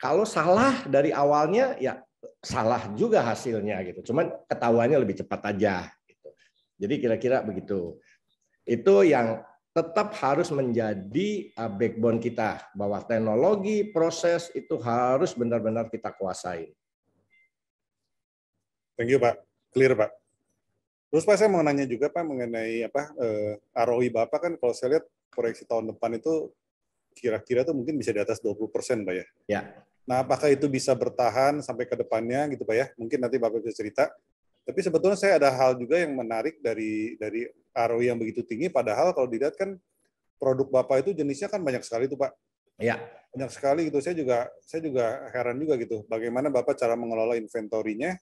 kalau salah dari awalnya ya salah juga hasilnya gitu. Cuman ketahuannya lebih cepat aja gitu. Jadi kira-kira begitu. Itu yang tetap harus menjadi uh, backbone kita bahwa teknologi proses itu harus benar-benar kita kuasai. Thank you Pak, clear Pak. Terus Pak saya mau nanya juga Pak mengenai apa eh, ROI Bapak kan kalau saya lihat proyeksi tahun depan itu kira-kira tuh mungkin bisa di atas 20 persen Pak ya. Ya. Nah, apakah itu bisa bertahan sampai ke depannya gitu Pak ya? Mungkin nanti Bapak bisa cerita. Tapi sebetulnya saya ada hal juga yang menarik dari dari ROI yang begitu tinggi padahal kalau dilihat kan produk Bapak itu jenisnya kan banyak sekali tuh Pak. Iya. Banyak sekali gitu. Saya juga saya juga heran juga gitu bagaimana Bapak cara mengelola inventorinya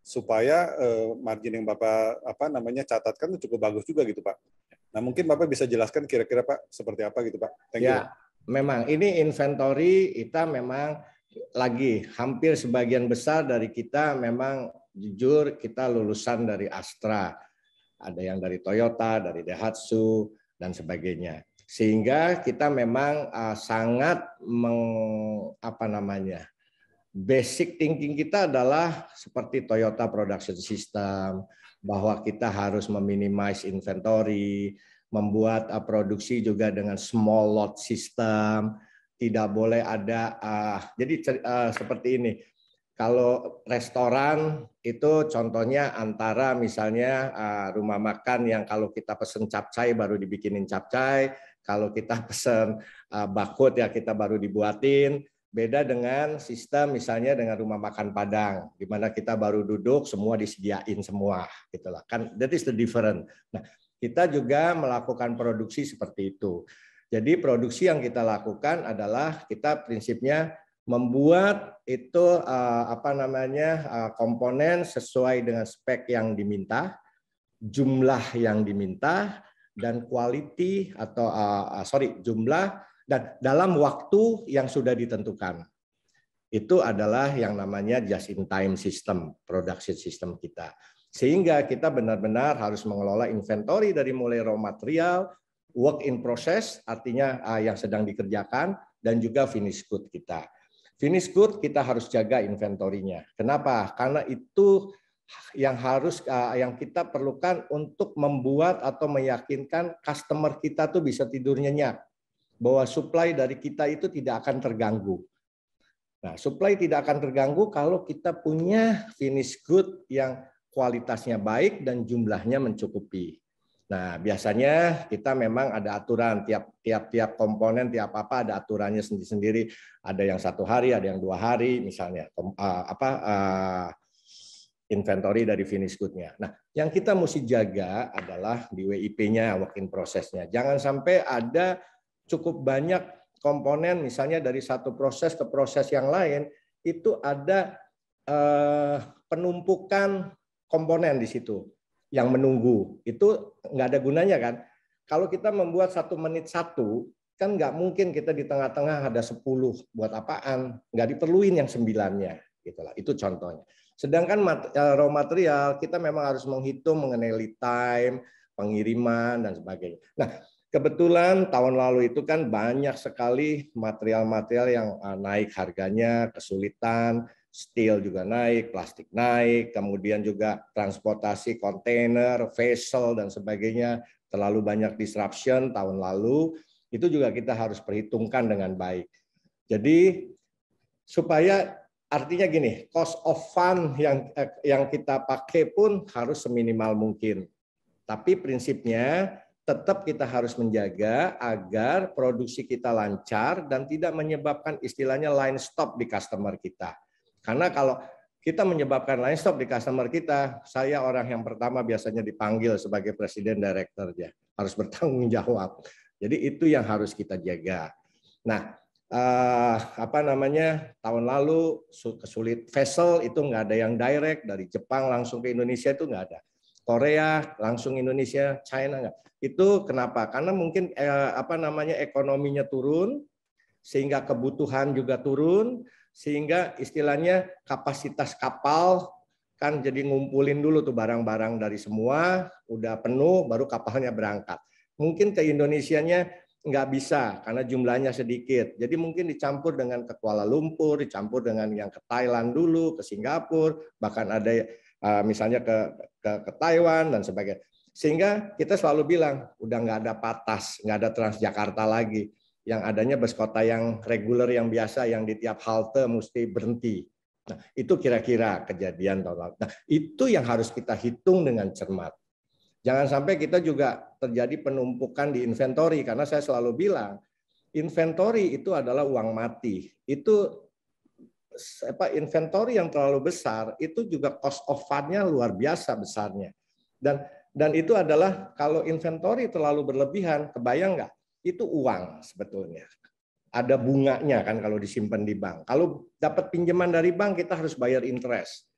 supaya eh, margin yang Bapak apa namanya catatkan itu cukup bagus juga gitu Pak. Nah, mungkin Bapak bisa jelaskan kira-kira Pak seperti apa gitu Pak. Thank ya. you. Iya. Memang ini inventory kita memang lagi hampir sebagian besar dari kita memang jujur kita lulusan dari Astra. Ada yang dari Toyota, dari Daihatsu dan sebagainya. Sehingga kita memang ah, sangat meng, apa namanya? Basic thinking kita adalah seperti Toyota Production System bahwa kita harus meminimize inventory, membuat ah, produksi juga dengan small lot system tidak boleh ada uh, jadi uh, seperti ini. Kalau restoran itu contohnya antara misalnya uh, rumah makan yang kalau kita pesen capcai baru dibikinin capcai kalau kita (laughs) pesen uh, bakut ya kita baru dibuatin. Beda dengan sistem misalnya dengan rumah makan Padang, di mana kita baru duduk semua disediain semua, gitulah kan. That is the different. Nah, kita juga melakukan produksi seperti itu. Jadi produksi yang kita lakukan adalah kita prinsipnya membuat itu eh, apa namanya eh, komponen sesuai dengan spek yang diminta, jumlah yang diminta dan quality atau eh, sorry jumlah dan dalam waktu yang sudah ditentukan. Itu adalah yang namanya just in time system, production system kita sehingga kita benar-benar harus mengelola inventory dari mulai raw material work in process artinya ah, yang sedang dikerjakan dan juga finish good kita. Finish good kita harus jaga inventorinya. Kenapa? Karena itu yang harus ah, yang kita perlukan untuk membuat atau meyakinkan customer kita tuh bisa tidur nyenyak bahwa supply dari kita itu tidak akan terganggu. Nah, supply tidak akan terganggu kalau kita punya finish good yang kualitasnya baik dan jumlahnya mencukupi. Nah, biasanya kita memang ada aturan tiap tiap tiap komponen tiap apa ada aturannya sendiri-sendiri. Ada yang satu hari, ada yang dua hari, misalnya apa uh, inventory dari finish good-nya. Nah, yang kita mesti jaga adalah di WIP-nya, work in process-nya. Jangan sampai ada cukup banyak komponen, misalnya dari satu proses ke proses yang lain, itu ada eh, penumpukan komponen di situ yang menunggu. Itu nggak ada gunanya kan. Kalau kita membuat satu menit satu, kan nggak mungkin kita di tengah-tengah ada sepuluh buat apaan, nggak diperluin yang sembilannya. Gitulah. Itu contohnya. Sedangkan eh, raw material kita memang harus menghitung mengenai lead time, pengiriman dan sebagainya. Nah, kebetulan tahun lalu itu kan banyak sekali material-material yang eh, naik harganya, kesulitan steel juga naik, plastik naik, kemudian juga transportasi kontainer, vessel dan sebagainya terlalu banyak disruption tahun lalu, itu juga kita harus perhitungkan dengan baik. Jadi supaya artinya gini, cost of fund yang eh, yang kita pakai pun harus seminimal mungkin. Tapi prinsipnya tetap kita harus menjaga agar produksi kita lancar dan tidak menyebabkan istilahnya line stop di customer kita. Karena kalau kita menyebabkan line stop di customer kita, saya orang yang pertama biasanya dipanggil sebagai presiden direkturnya. Harus bertanggung jawab. Jadi itu yang harus kita jaga. Nah, eh, apa namanya tahun lalu kesulit vessel itu nggak ada yang direct dari Jepang langsung ke Indonesia itu nggak ada. Korea langsung Indonesia, China nggak. Itu kenapa? Karena mungkin eh, apa namanya ekonominya turun, sehingga kebutuhan juga turun sehingga istilahnya kapasitas kapal kan jadi ngumpulin dulu tuh barang-barang dari semua, udah penuh baru kapalnya berangkat. Mungkin ke Indonesianya nggak bisa karena jumlahnya sedikit. Jadi mungkin dicampur dengan ke Kuala Lumpur, dicampur dengan yang ke Thailand dulu, ke Singapura, bahkan ada eh, misalnya ke, ke, ke Taiwan dan sebagainya. Sehingga kita selalu bilang udah nggak ada patas, nggak ada Transjakarta lagi yang adanya bus kota yang reguler yang biasa yang di tiap halte mesti berhenti. Nah, itu kira-kira kejadian total. Nah, itu yang harus kita hitung dengan cermat. Jangan sampai kita juga terjadi penumpukan di inventory karena saya selalu bilang inventory itu adalah uang mati. Itu apa inventory yang terlalu besar itu juga cost of fund-nya luar biasa besarnya. Dan dan itu adalah kalau inventory terlalu berlebihan, kebayang nggak? itu uang sebetulnya. Ada bunganya kan kalau disimpan di bank. Kalau dapat pinjaman dari bank kita harus bayar interest.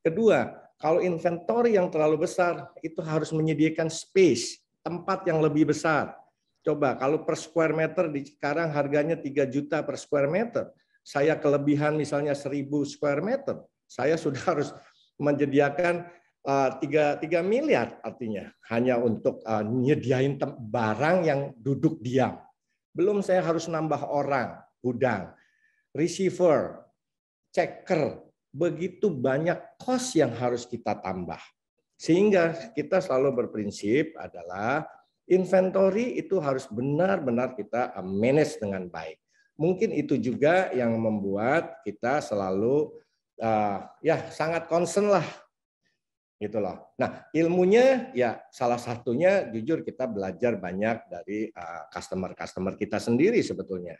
Kedua, kalau inventory yang terlalu besar itu harus menyediakan space, tempat yang lebih besar. Coba kalau per square meter di sekarang harganya 3 juta per square meter. Saya kelebihan misalnya 1000 square meter, saya sudah (laughs) harus menyediakan Eh, tiga tiga miliar artinya hanya untuk uh, nyediain barang yang duduk diam. Belum saya harus nambah orang, gudang, receiver, checker, begitu banyak cost yang harus kita tambah. Sehingga kita selalu berprinsip adalah inventory itu harus benar-benar kita eh, manage dengan baik. Mungkin itu juga yang membuat kita selalu uh, ya sangat concern lah gitu loh. Nah, ilmunya ya salah satunya jujur kita belajar banyak dari ah, customer-customer kita sendiri sebetulnya.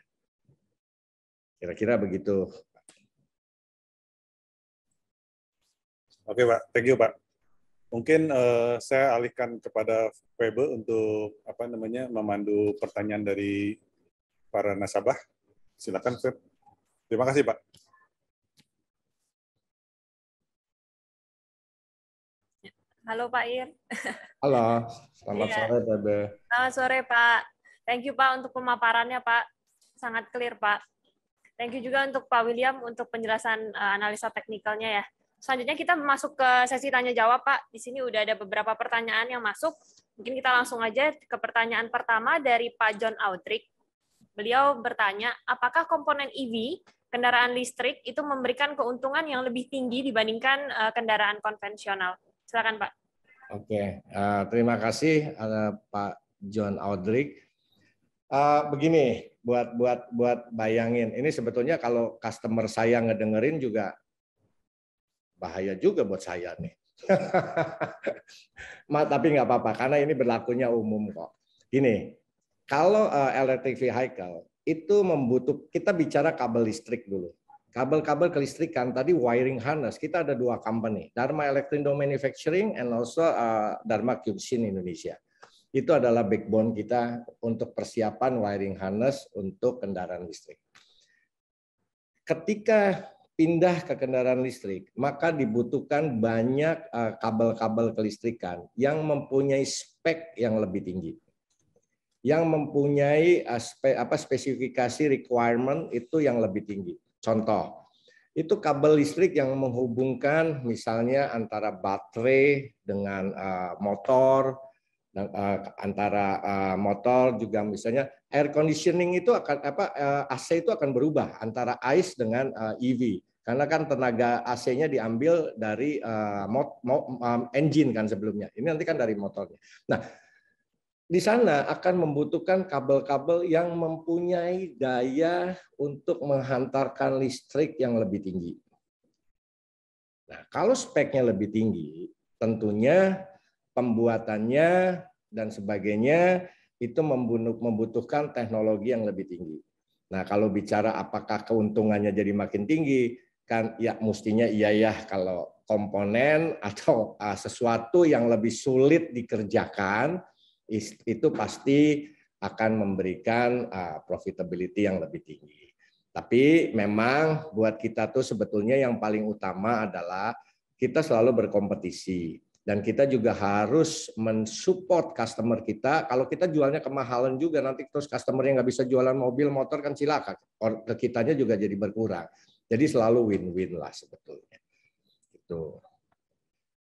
Kira-kira begitu. Oke, Pak. Thank you, Pak. Mungkin uh, saya alihkan kepada Febe untuk apa namanya memandu pertanyaan dari para nasabah. Silakan, Feb. Terima kasih, Pak. Halo Pak Ir. Halo, (laughs) selamat iya. sore Bebe. Selamat sore Pak. Thank you Pak untuk pemaparannya Pak. Sangat clear Pak. Thank you juga untuk Pak William untuk penjelasan uh, analisa teknikalnya ya. Selanjutnya kita masuk ke sesi tanya jawab Pak. Di sini udah ada beberapa pertanyaan yang masuk. Mungkin kita langsung aja ke pertanyaan pertama dari Pak John Audrick. Beliau bertanya, apakah komponen EV kendaraan listrik itu memberikan keuntungan yang lebih tinggi dibandingkan eh, kendaraan konvensional? Silakan Pak. Oke, okay. uh, eh, terima kasih uh, Pak John Audrick. Uh, eh, begini, buat buat buat bayangin, ini sebetulnya kalau customer saya ngedengerin juga bahaya juga buat saya nih. (laughs) Ma, tapi nggak apa-apa karena ini berlakunya umum kok. Gini, kalau uh, electric vehicle itu membutuhkan kita bicara kabel listrik dulu kabel-kabel kelistrikan tadi wiring harness kita ada dua company Dharma Electrindo Manufacturing and also uh, Dharma Kyunshin Indonesia itu adalah backbone kita untuk persiapan wiring harness untuk kendaraan listrik. Ketika pindah ke kendaraan listrik, maka dibutuhkan banyak uh, kabel-kabel kelistrikan yang mempunyai spek yang lebih tinggi. Yang mempunyai uh, apa spesifikasi requirement itu yang lebih tinggi. Contoh, itu kabel listrik yang menghubungkan misalnya antara baterai dengan eh, motor, eh, antara eh, motor juga misalnya air conditioning itu akan apa AC itu akan berubah antara ICE dengan EV e karena kan tenaga AC-nya diambil dari engine kan sebelumnya ini nanti kan dari motornya. Nah di sana akan membutuhkan kabel-kabel yang mempunyai daya untuk menghantarkan listrik yang lebih tinggi. Nah, kalau speknya lebih tinggi, tentunya pembuatannya dan sebagainya itu membutuhkan teknologi yang lebih tinggi. Nah, kalau bicara apakah keuntungannya jadi makin tinggi, kan ya mestinya iya ya kalau komponen atau ah, sesuatu yang lebih sulit dikerjakan itu pasti akan memberikan ah, profitability yang lebih tinggi. Tapi memang buat kita tuh sebetulnya yang paling utama adalah kita selalu berkompetisi dan kita juga harus mensupport customer kita. Kalau kita jualnya kemahalan juga nanti terus customer yang nggak bisa jualan mobil motor kan silakan. Kitanya juga jadi berkurang. Jadi selalu win-win lah sebetulnya. Itu.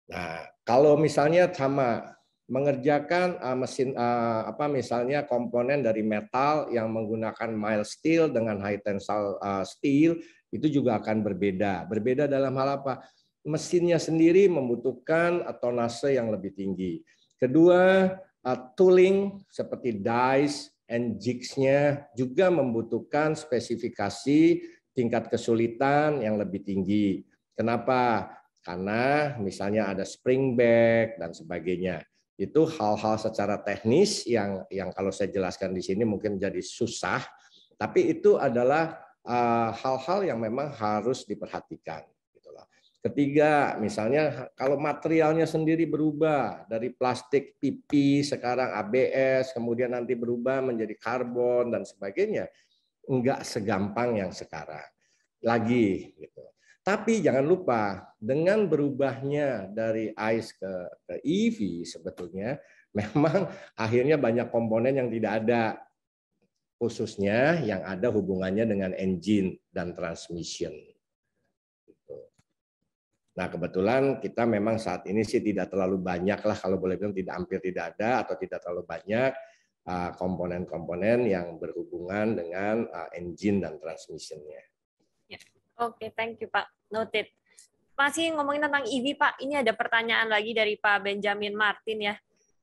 Nah, kalau misalnya sama mengerjakan uh, mesin uh, apa misalnya komponen dari metal yang menggunakan mild steel dengan high tensile uh, steel itu juga akan berbeda. Berbeda dalam hal apa? Mesinnya sendiri membutuhkan tonase yang lebih tinggi. Kedua, uh, tooling seperti dies and jigs juga membutuhkan spesifikasi tingkat kesulitan yang lebih tinggi. Kenapa? Karena misalnya ada spring back dan sebagainya itu hal-hal secara teknis yang yang kalau saya jelaskan di sini mungkin jadi susah, tapi itu adalah eh, hal-hal yang memang harus diperhatikan. Gitulah. Ketiga, misalnya kalau materialnya sendiri berubah dari plastik pipi sekarang ABS, kemudian nanti berubah menjadi karbon dan sebagainya, enggak segampang yang sekarang lagi. Gitu. Tapi jangan lupa dengan berubahnya dari ICE ke, ke EV sebetulnya (laughs) memang akhirnya banyak komponen yang tidak ada khususnya yang ada hubungannya dengan engine dan transmission. Gitu. Nah kebetulan kita memang saat ini sih tidak terlalu banyak lah kalau boleh bilang tidak hampir tidak ada atau tidak terlalu banyak ah, komponen-komponen yang berhubungan dengan ah, engine dan transmissionnya. Ya. Oke, okay, thank you Pak. Noted. Masih ngomongin tentang EV Pak, ini ada pertanyaan lagi dari Pak Benjamin Martin ya.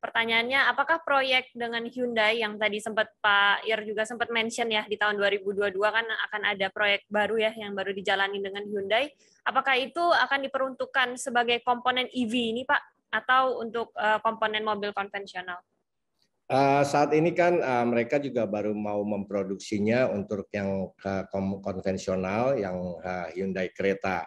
Pertanyaannya, apakah proyek dengan Hyundai yang tadi sempat Pak Ir juga sempat mention ya di tahun 2022 kan akan ada proyek baru ya yang baru dijalani dengan Hyundai, apakah itu akan diperuntukkan sebagai komponen EV ini Pak atau untuk eh, komponen mobil konvensional? Eh, saat ini kan uh, mereka juga baru mau memproduksinya untuk yang uh, konvensional yang uh, Hyundai kereta.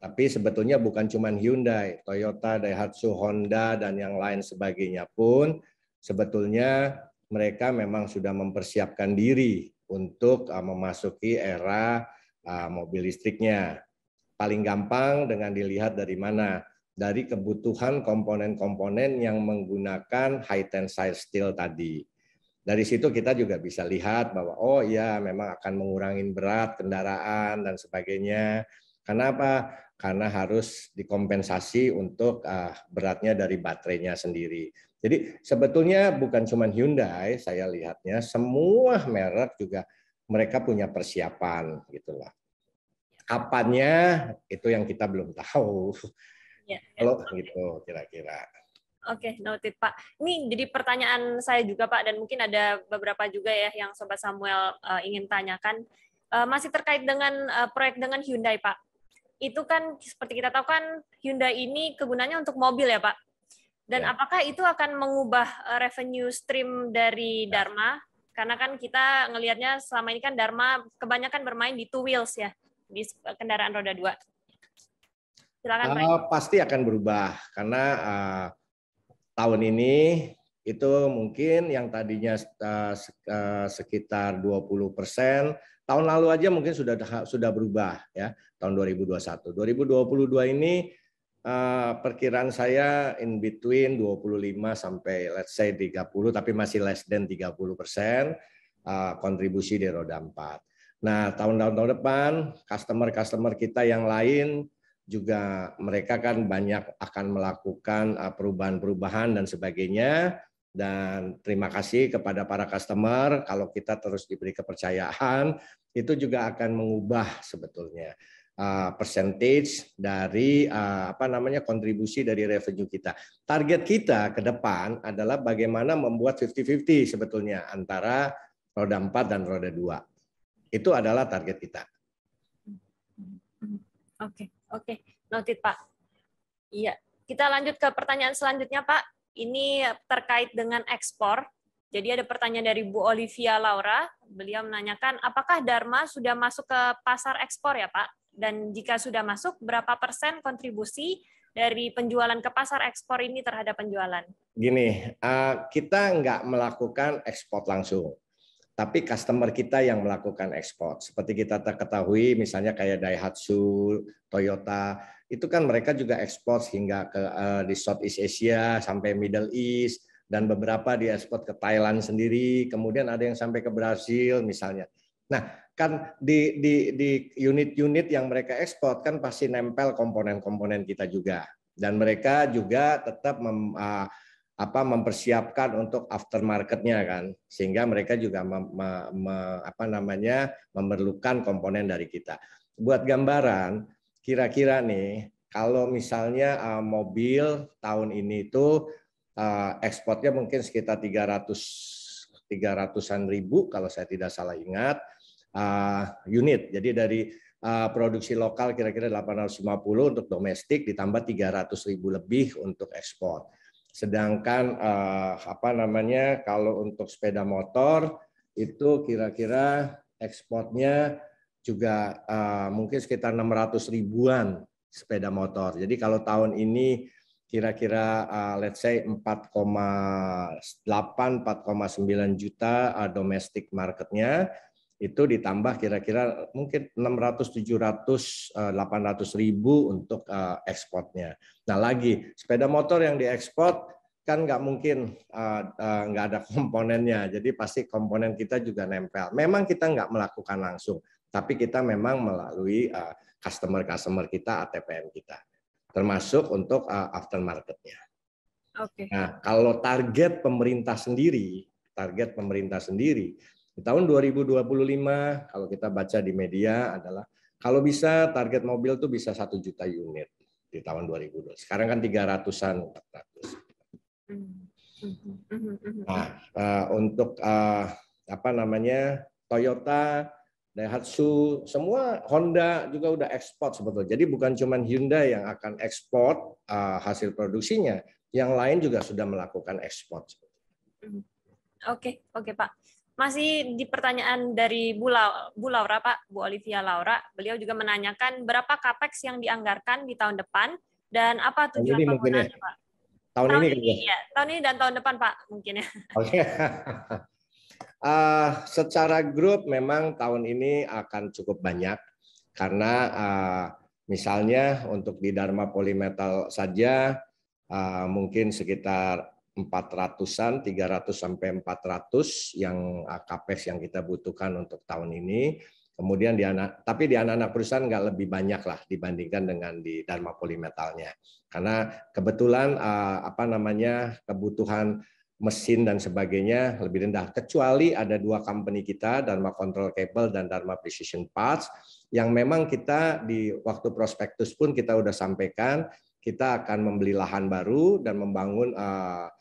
Tapi sebetulnya bukan cuma Hyundai, Toyota, Daihatsu, Honda dan yang lain sebagainya pun sebetulnya mereka memang sudah mempersiapkan diri untuk uh, memasuki era uh, mobil listriknya. Paling gampang dengan dilihat dari mana dari kebutuhan komponen-komponen yang menggunakan high tensile steel tadi. Dari situ kita juga bisa lihat bahwa oh iya memang akan mengurangi berat kendaraan dan sebagainya. Kenapa? Karena harus dikompensasi untuk uh, beratnya dari baterainya sendiri. Jadi sebetulnya bukan cuma Hyundai saya lihatnya, semua merek juga mereka punya persiapan gitulah. Kapannya itu yang kita belum tahu Ya, Kalau ya. gitu kira-kira. Oke, okay, noted Pak. Ini jadi pertanyaan saya juga Pak, dan mungkin ada beberapa juga ya yang Sobat Samuel uh, ingin tanyakan. Uh, masih terkait dengan uh, proyek dengan Hyundai Pak. Itu kan seperti kita tahu kan Hyundai ini kegunaannya untuk mobil ya Pak. Dan ya. apakah itu akan mengubah uh, revenue stream dari ya. Dharma? Karena kan kita ngelihatnya selama ini kan Dharma kebanyakan bermain di two wheels ya, di kendaraan roda dua. Silakan, Uh, pasti akan berubah karena uh, tahun ini itu mungkin yang tadinya uh, sekitar 20 persen tahun lalu aja mungkin sudah sudah berubah ya tahun 2021 2022 ini uh, perkiraan saya in between 25 sampai let's say 30 tapi masih less than 30 persen uh, kontribusi di roda empat. nah tahun tahun depan customer customer kita yang lain juga mereka kan banyak akan melakukan eh, perubahan-perubahan dan sebagainya. Dan terima kasih kepada para customer kalau kita terus diberi kepercayaan itu juga akan mengubah sebetulnya uh, percentage dari uh, apa namanya kontribusi dari revenue kita. Target kita ke depan adalah bagaimana membuat 50-50 sebetulnya antara roda 4 dan roda 2. Itu adalah target kita. Hmm, hmm, hmm. Oke. Okay. Oke, noted Pak. Iya, kita lanjut ke pertanyaan selanjutnya Pak. Ini terkait dengan ekspor. Jadi ada pertanyaan dari Bu Olivia Laura. Beliau menanyakan, apakah Dharma sudah masuk ke pasar ekspor ya Pak? Dan jika sudah masuk, berapa persen kontribusi dari penjualan ke pasar ekspor ini terhadap penjualan? Gini, eh, kita nggak melakukan ekspor langsung tapi customer kita yang melakukan ekspor. Seperti kita ketahui misalnya kayak Daihatsu, Toyota, itu kan mereka juga ekspor hingga ke uh, di Southeast Asia sampai Middle East dan beberapa diekspor ke Thailand sendiri, kemudian ada yang sampai ke Brasil misalnya. Nah, kan di di di unit-unit yang mereka ekspor kan pasti nempel komponen-komponen kita juga dan mereka juga tetap mem, uh, apa mempersiapkan untuk aftermarketnya kan sehingga mereka juga me, me, me, apa namanya memerlukan komponen dari kita buat gambaran kira-kira nih kalau misalnya uh, mobil tahun ini itu uh, ekspornya mungkin sekitar 300 300-an ribu kalau saya tidak salah ingat uh, unit jadi dari Uh, produksi lokal kira-kira 850 untuk domestik ditambah 300 ribu lebih untuk ekspor. Sedangkan eh, apa namanya kalau untuk sepeda motor itu kira-kira ekspornya juga eh, mungkin sekitar 600 ribuan sepeda motor. Jadi kalau tahun ini kira-kira uh, let's say 4,8 4,9 juta uh, eh, domestik marketnya itu ditambah kira-kira mungkin 600, 700, 800 ribu untuk eh, ekspornya. Nah lagi sepeda motor yang diekspor kan nggak mungkin eh, eh, nggak ada komponennya, jadi pasti komponen kita juga nempel. Memang kita nggak melakukan langsung, tapi kita memang melalui customer-customer kita, ATPM kita, termasuk untuk aftermarketnya. Oke. Okay. Nah kalau target pemerintah sendiri, target pemerintah sendiri di tahun 2025 kalau kita baca di media adalah kalau bisa target mobil itu bisa satu juta unit di tahun 2020. Sekarang kan 300-an, 400. Nah, eh, untuk eh, apa namanya Toyota, Daihatsu, semua Honda juga udah ekspor sebetulnya. Jadi bukan cuma Hyundai yang akan ekspor eh, hasil produksinya, yang lain juga sudah melakukan ekspor. Hmm. Oke, okay, oke okay, Pak. Masih di pertanyaan dari Bu, La Bu Laura, Pak, Bu Olivia Laura, beliau juga menanyakan berapa capex yang dianggarkan di tahun depan dan apa tujuan penggunaannya, ya. Pak? Tahun, tahun ini, ini ya. Iya, tahun ini dan tahun depan, Pak, mungkin ya. (laughs) Oke. Okay. uh, eh, secara grup memang tahun ini akan cukup banyak karena uh, misalnya untuk di Dharma Polymetal saja uh, mungkin sekitar 400-an, 300 sampai 400 yang capex yang kita butuhkan untuk tahun ini. Kemudian di anak, tapi di anak-anak perusahaan nggak lebih banyak lah dibandingkan dengan di Dharma Polimetalnya. Karena kebetulan eh, apa namanya kebutuhan mesin dan sebagainya lebih rendah. Kecuali ada dua company kita, Dharma Control Cable dan Dharma Precision Parts, yang memang kita di waktu prospektus pun kita udah sampaikan kita akan membeli lahan baru dan membangun uh,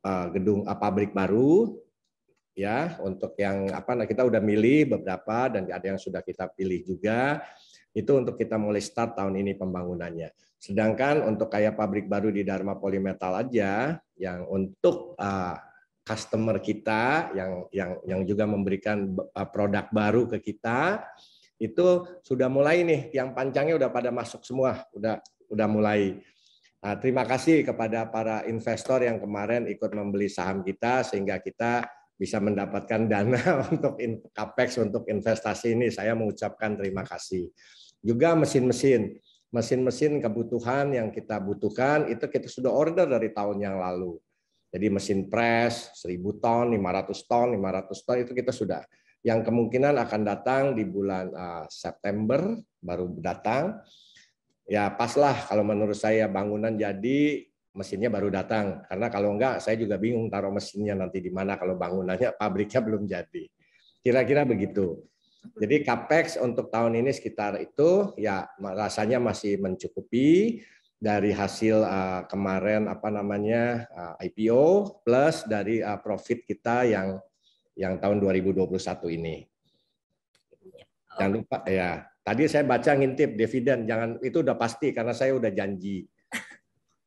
Eh, gedung uh, pabrik baru ya untuk yang apa nah kita udah milih beberapa dan ada yang sudah kita pilih juga itu untuk kita mulai start tahun ini pembangunannya. Sedangkan untuk kayak pabrik baru di Dharma Polymetal aja yang untuk uh, customer kita yang yang yang juga memberikan produk baru ke kita itu sudah mulai nih yang panjangnya udah pada masuk semua, udah udah mulai Nah, terima kasih kepada para investor yang kemarin ikut membeli saham kita sehingga kita bisa mendapatkan dana (laughs) untuk in, capex untuk investasi ini. Saya mengucapkan terima kasih. Juga mesin-mesin, mesin-mesin kebutuhan yang kita butuhkan itu kita sudah order dari tahun yang lalu. Jadi mesin press 1000 ton, 500 ton, 500 ton itu kita sudah yang kemungkinan akan datang di bulan eh, September baru datang ya paslah kalau menurut saya bangunan jadi mesinnya baru datang. Karena kalau enggak saya juga bingung taruh mesinnya nanti di mana kalau bangunannya (laughs) pabriknya belum jadi. Kira-kira begitu. Jadi capex untuk tahun ini sekitar itu ya rasanya masih mencukupi dari hasil ah, kemarin apa namanya ah, IPO plus dari ah, profit kita yang yang tahun 2021 ini. Jangan lupa ya Tadi saya baca ngintip dividen, jangan itu udah pasti karena saya udah janji.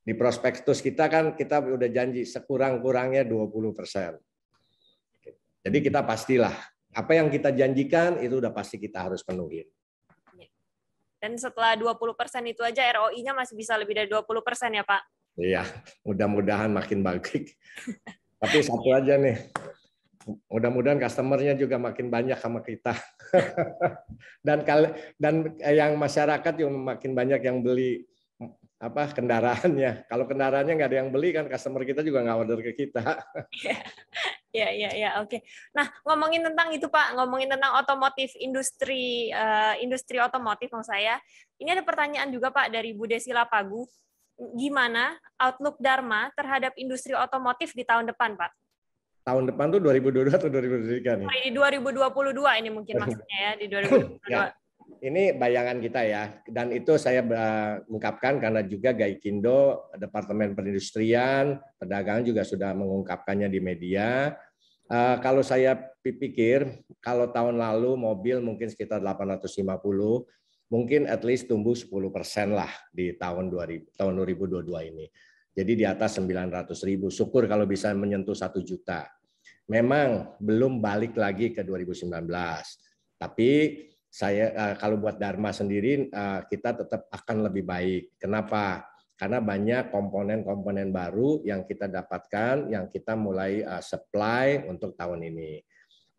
Di prospektus kita kan kita udah janji sekurang-kurangnya 20 persen. Jadi kita pastilah apa yang kita janjikan itu udah pasti kita harus penuhi. Iya. Dan setelah 20 persen itu aja ROI-nya masih bisa lebih dari 20 persen ya Pak? Iya, mudah-mudahan makin bagus. (laughs) Tapi satu aja nih, mudah-mudahan customernya juga makin banyak sama kita. (laughs) dan kalau dan yang masyarakat yang makin banyak yang beli apa kendaraannya. Kalau kendaraannya nggak ada yang beli kan customer kita juga nggak order ke kita. Ya, ya, ya, oke. Nah, ngomongin tentang itu Pak, ngomongin tentang otomotif, industri uh, industri otomotif maksud saya. Ini ada pertanyaan juga Pak dari Bu Desila Pagu. Gimana outlook Dharma terhadap industri otomotif di tahun depan, Pak? tahun depan tuh 2022 atau 2023 nih? Di 2022 ini mungkin (laughs) maksudnya ya, di 2022. ya. Ini bayangan kita ya, dan itu saya mengungkapkan eh, karena juga Gaikindo, Departemen Perindustrian, Perdagangan juga sudah mengungkapkannya di media. Eh, kalau saya pikir, kalau tahun lalu mobil mungkin sekitar 850, mungkin at least tumbuh 10 persen lah di tahun 2000, tahun 2022 ini. Jadi di atas 900 ribu. Syukur kalau bisa menyentuh satu juta. Memang belum balik lagi ke 2019. Tapi saya eh, kalau buat Dharma sendiri eh, kita tetap akan lebih baik. Kenapa? Karena banyak komponen-komponen baru yang kita dapatkan, yang kita mulai eh, supply untuk tahun ini.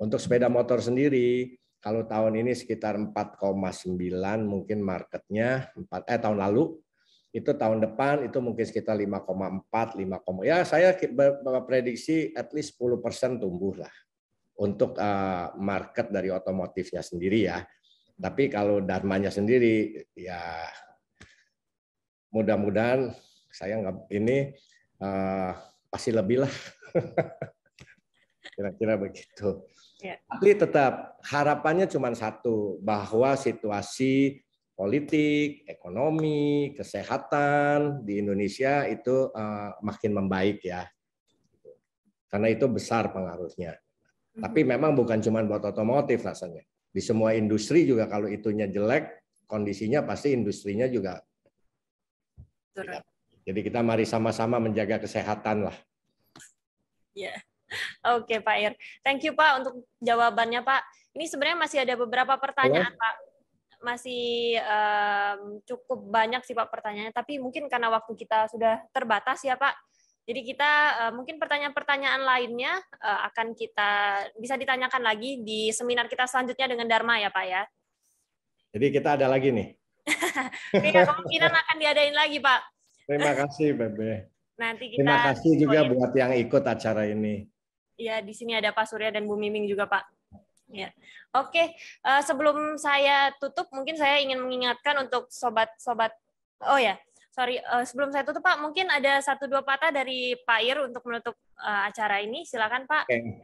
Untuk sepeda motor sendiri, kalau tahun ini sekitar 4,9 mungkin marketnya 4 eh tahun lalu itu tahun depan itu mungkin sekitar 5,4, 5, ya saya prediksi at least 10 persen tumbuh lah untuk eh, market dari otomotifnya sendiri ya. Tapi kalau darmanya sendiri ya mudah-mudahan saya nggak ini uh, pasti lebih lah (laughs) kira-kira begitu. Ya. Tapi tetap harapannya cuma satu bahwa situasi politik, ekonomi, kesehatan di Indonesia itu eh, makin membaik ya. Karena itu besar pengaruhnya. Mhm. Tapi memang bukan cuma buat otomotif rasanya. Di semua industri juga kalau itunya jelek, kondisinya pasti industrinya juga. Ya. Jadi kita mari sama-sama menjaga kesehatan lah. Ya. Yeah. (laughs) Oke, okay, Pak Ir. Thank you, Pak, untuk jawabannya, Pak. Ini sebenarnya masih ada beberapa pertanyaan, iya. Pak masih um, cukup banyak sih Pak pertanyaannya, tapi mungkin karena waktu kita sudah terbatas ya Pak. Jadi kita uh, mungkin pertanyaan-pertanyaan lainnya uh, akan kita bisa ditanyakan lagi di seminar kita selanjutnya dengan Dharma ya Pak ya. Jadi kita ada lagi nih. (laughs) Iya kemungkinan akan diadain lagi Pak. Terima kasih Bebe. Nanti kita Terima kasih juga buat yang ikut acara ini. Ya di sini ada Pak Surya dan Bu Miming juga Pak. Ya, oke. Uh, sebelum saya tutup, mungkin saya ingin mengingatkan untuk sobat-sobat. Oh ya, sorry. Uh, sebelum saya tutup, Pak, mungkin ada satu dua patah dari Pak Ir untuk menutup uh, acara ini. Silakan, Pak. Okay.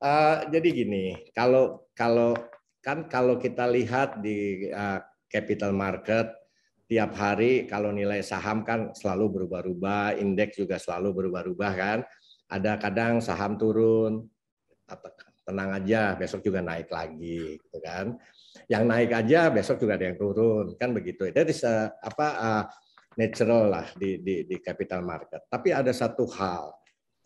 Uh, jadi gini, kalau kalau kan kalau kita lihat di uh, capital market tiap hari kalau nilai saham kan selalu berubah-ubah, indeks juga selalu berubah-ubah kan. Ada kadang saham turun, tenang aja besok juga naik lagi gitu kan yang naik aja besok juga ada yang turun kan begitu itu uh, eh, apa uh, natural lah di, di di capital market tapi ada satu hal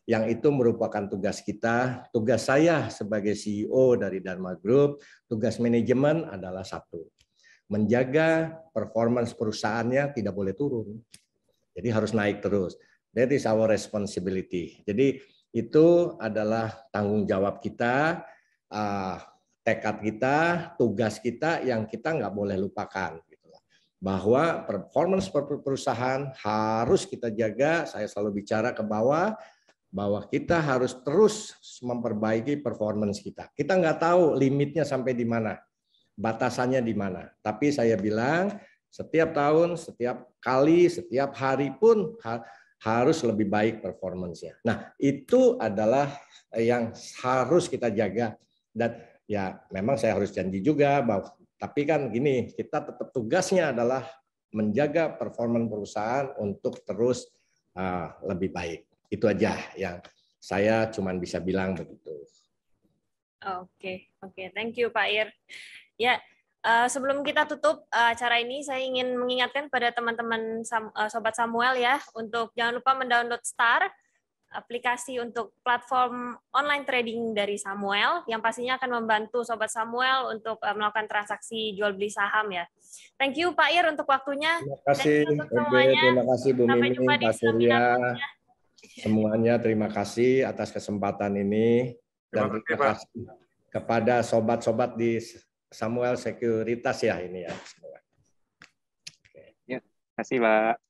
yang itu merupakan tugas kita tugas saya sebagai CEO dari Dharma Group tugas manajemen adalah satu menjaga performance perusahaannya tidak boleh turun jadi harus naik terus that is our responsibility jadi itu adalah tanggung jawab kita, ah, tekad kita, tugas kita yang kita nggak boleh lupakan. Gitu bahwa performance perusahaan harus kita jaga, saya selalu bicara ke bawah, bahwa kita harus terus memperbaiki performance kita. Kita nggak tahu limitnya sampai di mana, batasannya di mana. Tapi saya bilang, setiap tahun, setiap kali, setiap hari pun harus lebih baik performance Nah, itu adalah yang harus kita jaga dan ya memang saya harus janji juga bahwa tapi kan gini, kita tetap tugasnya adalah menjaga performa perusahaan untuk terus uh, lebih baik. Itu aja yang saya cuma bisa bilang begitu. Oke, okay, oke. Okay. Thank you Pak Ir. Ya, Eh, sebelum kita tutup uh, acara ini, saya ingin mengingatkan pada teman-teman Sam, uh, Sobat Samuel ya, untuk jangan lupa mendownload STAR, aplikasi untuk platform online trading dari Samuel, yang pastinya akan membantu Sobat Samuel untuk uh, melakukan transaksi jual-beli saham ya. Thank you Pak Ir untuk waktunya. Terima kasih, untuk semuanya. terima kasih Bu Mimi, Pak Surya. Semuanya terima kasih atas kesempatan ini. Dan terima kasih kepada sobat-sobat di Samuel Sekuritas ya ini ya. Oke. Ya, kasih Pak.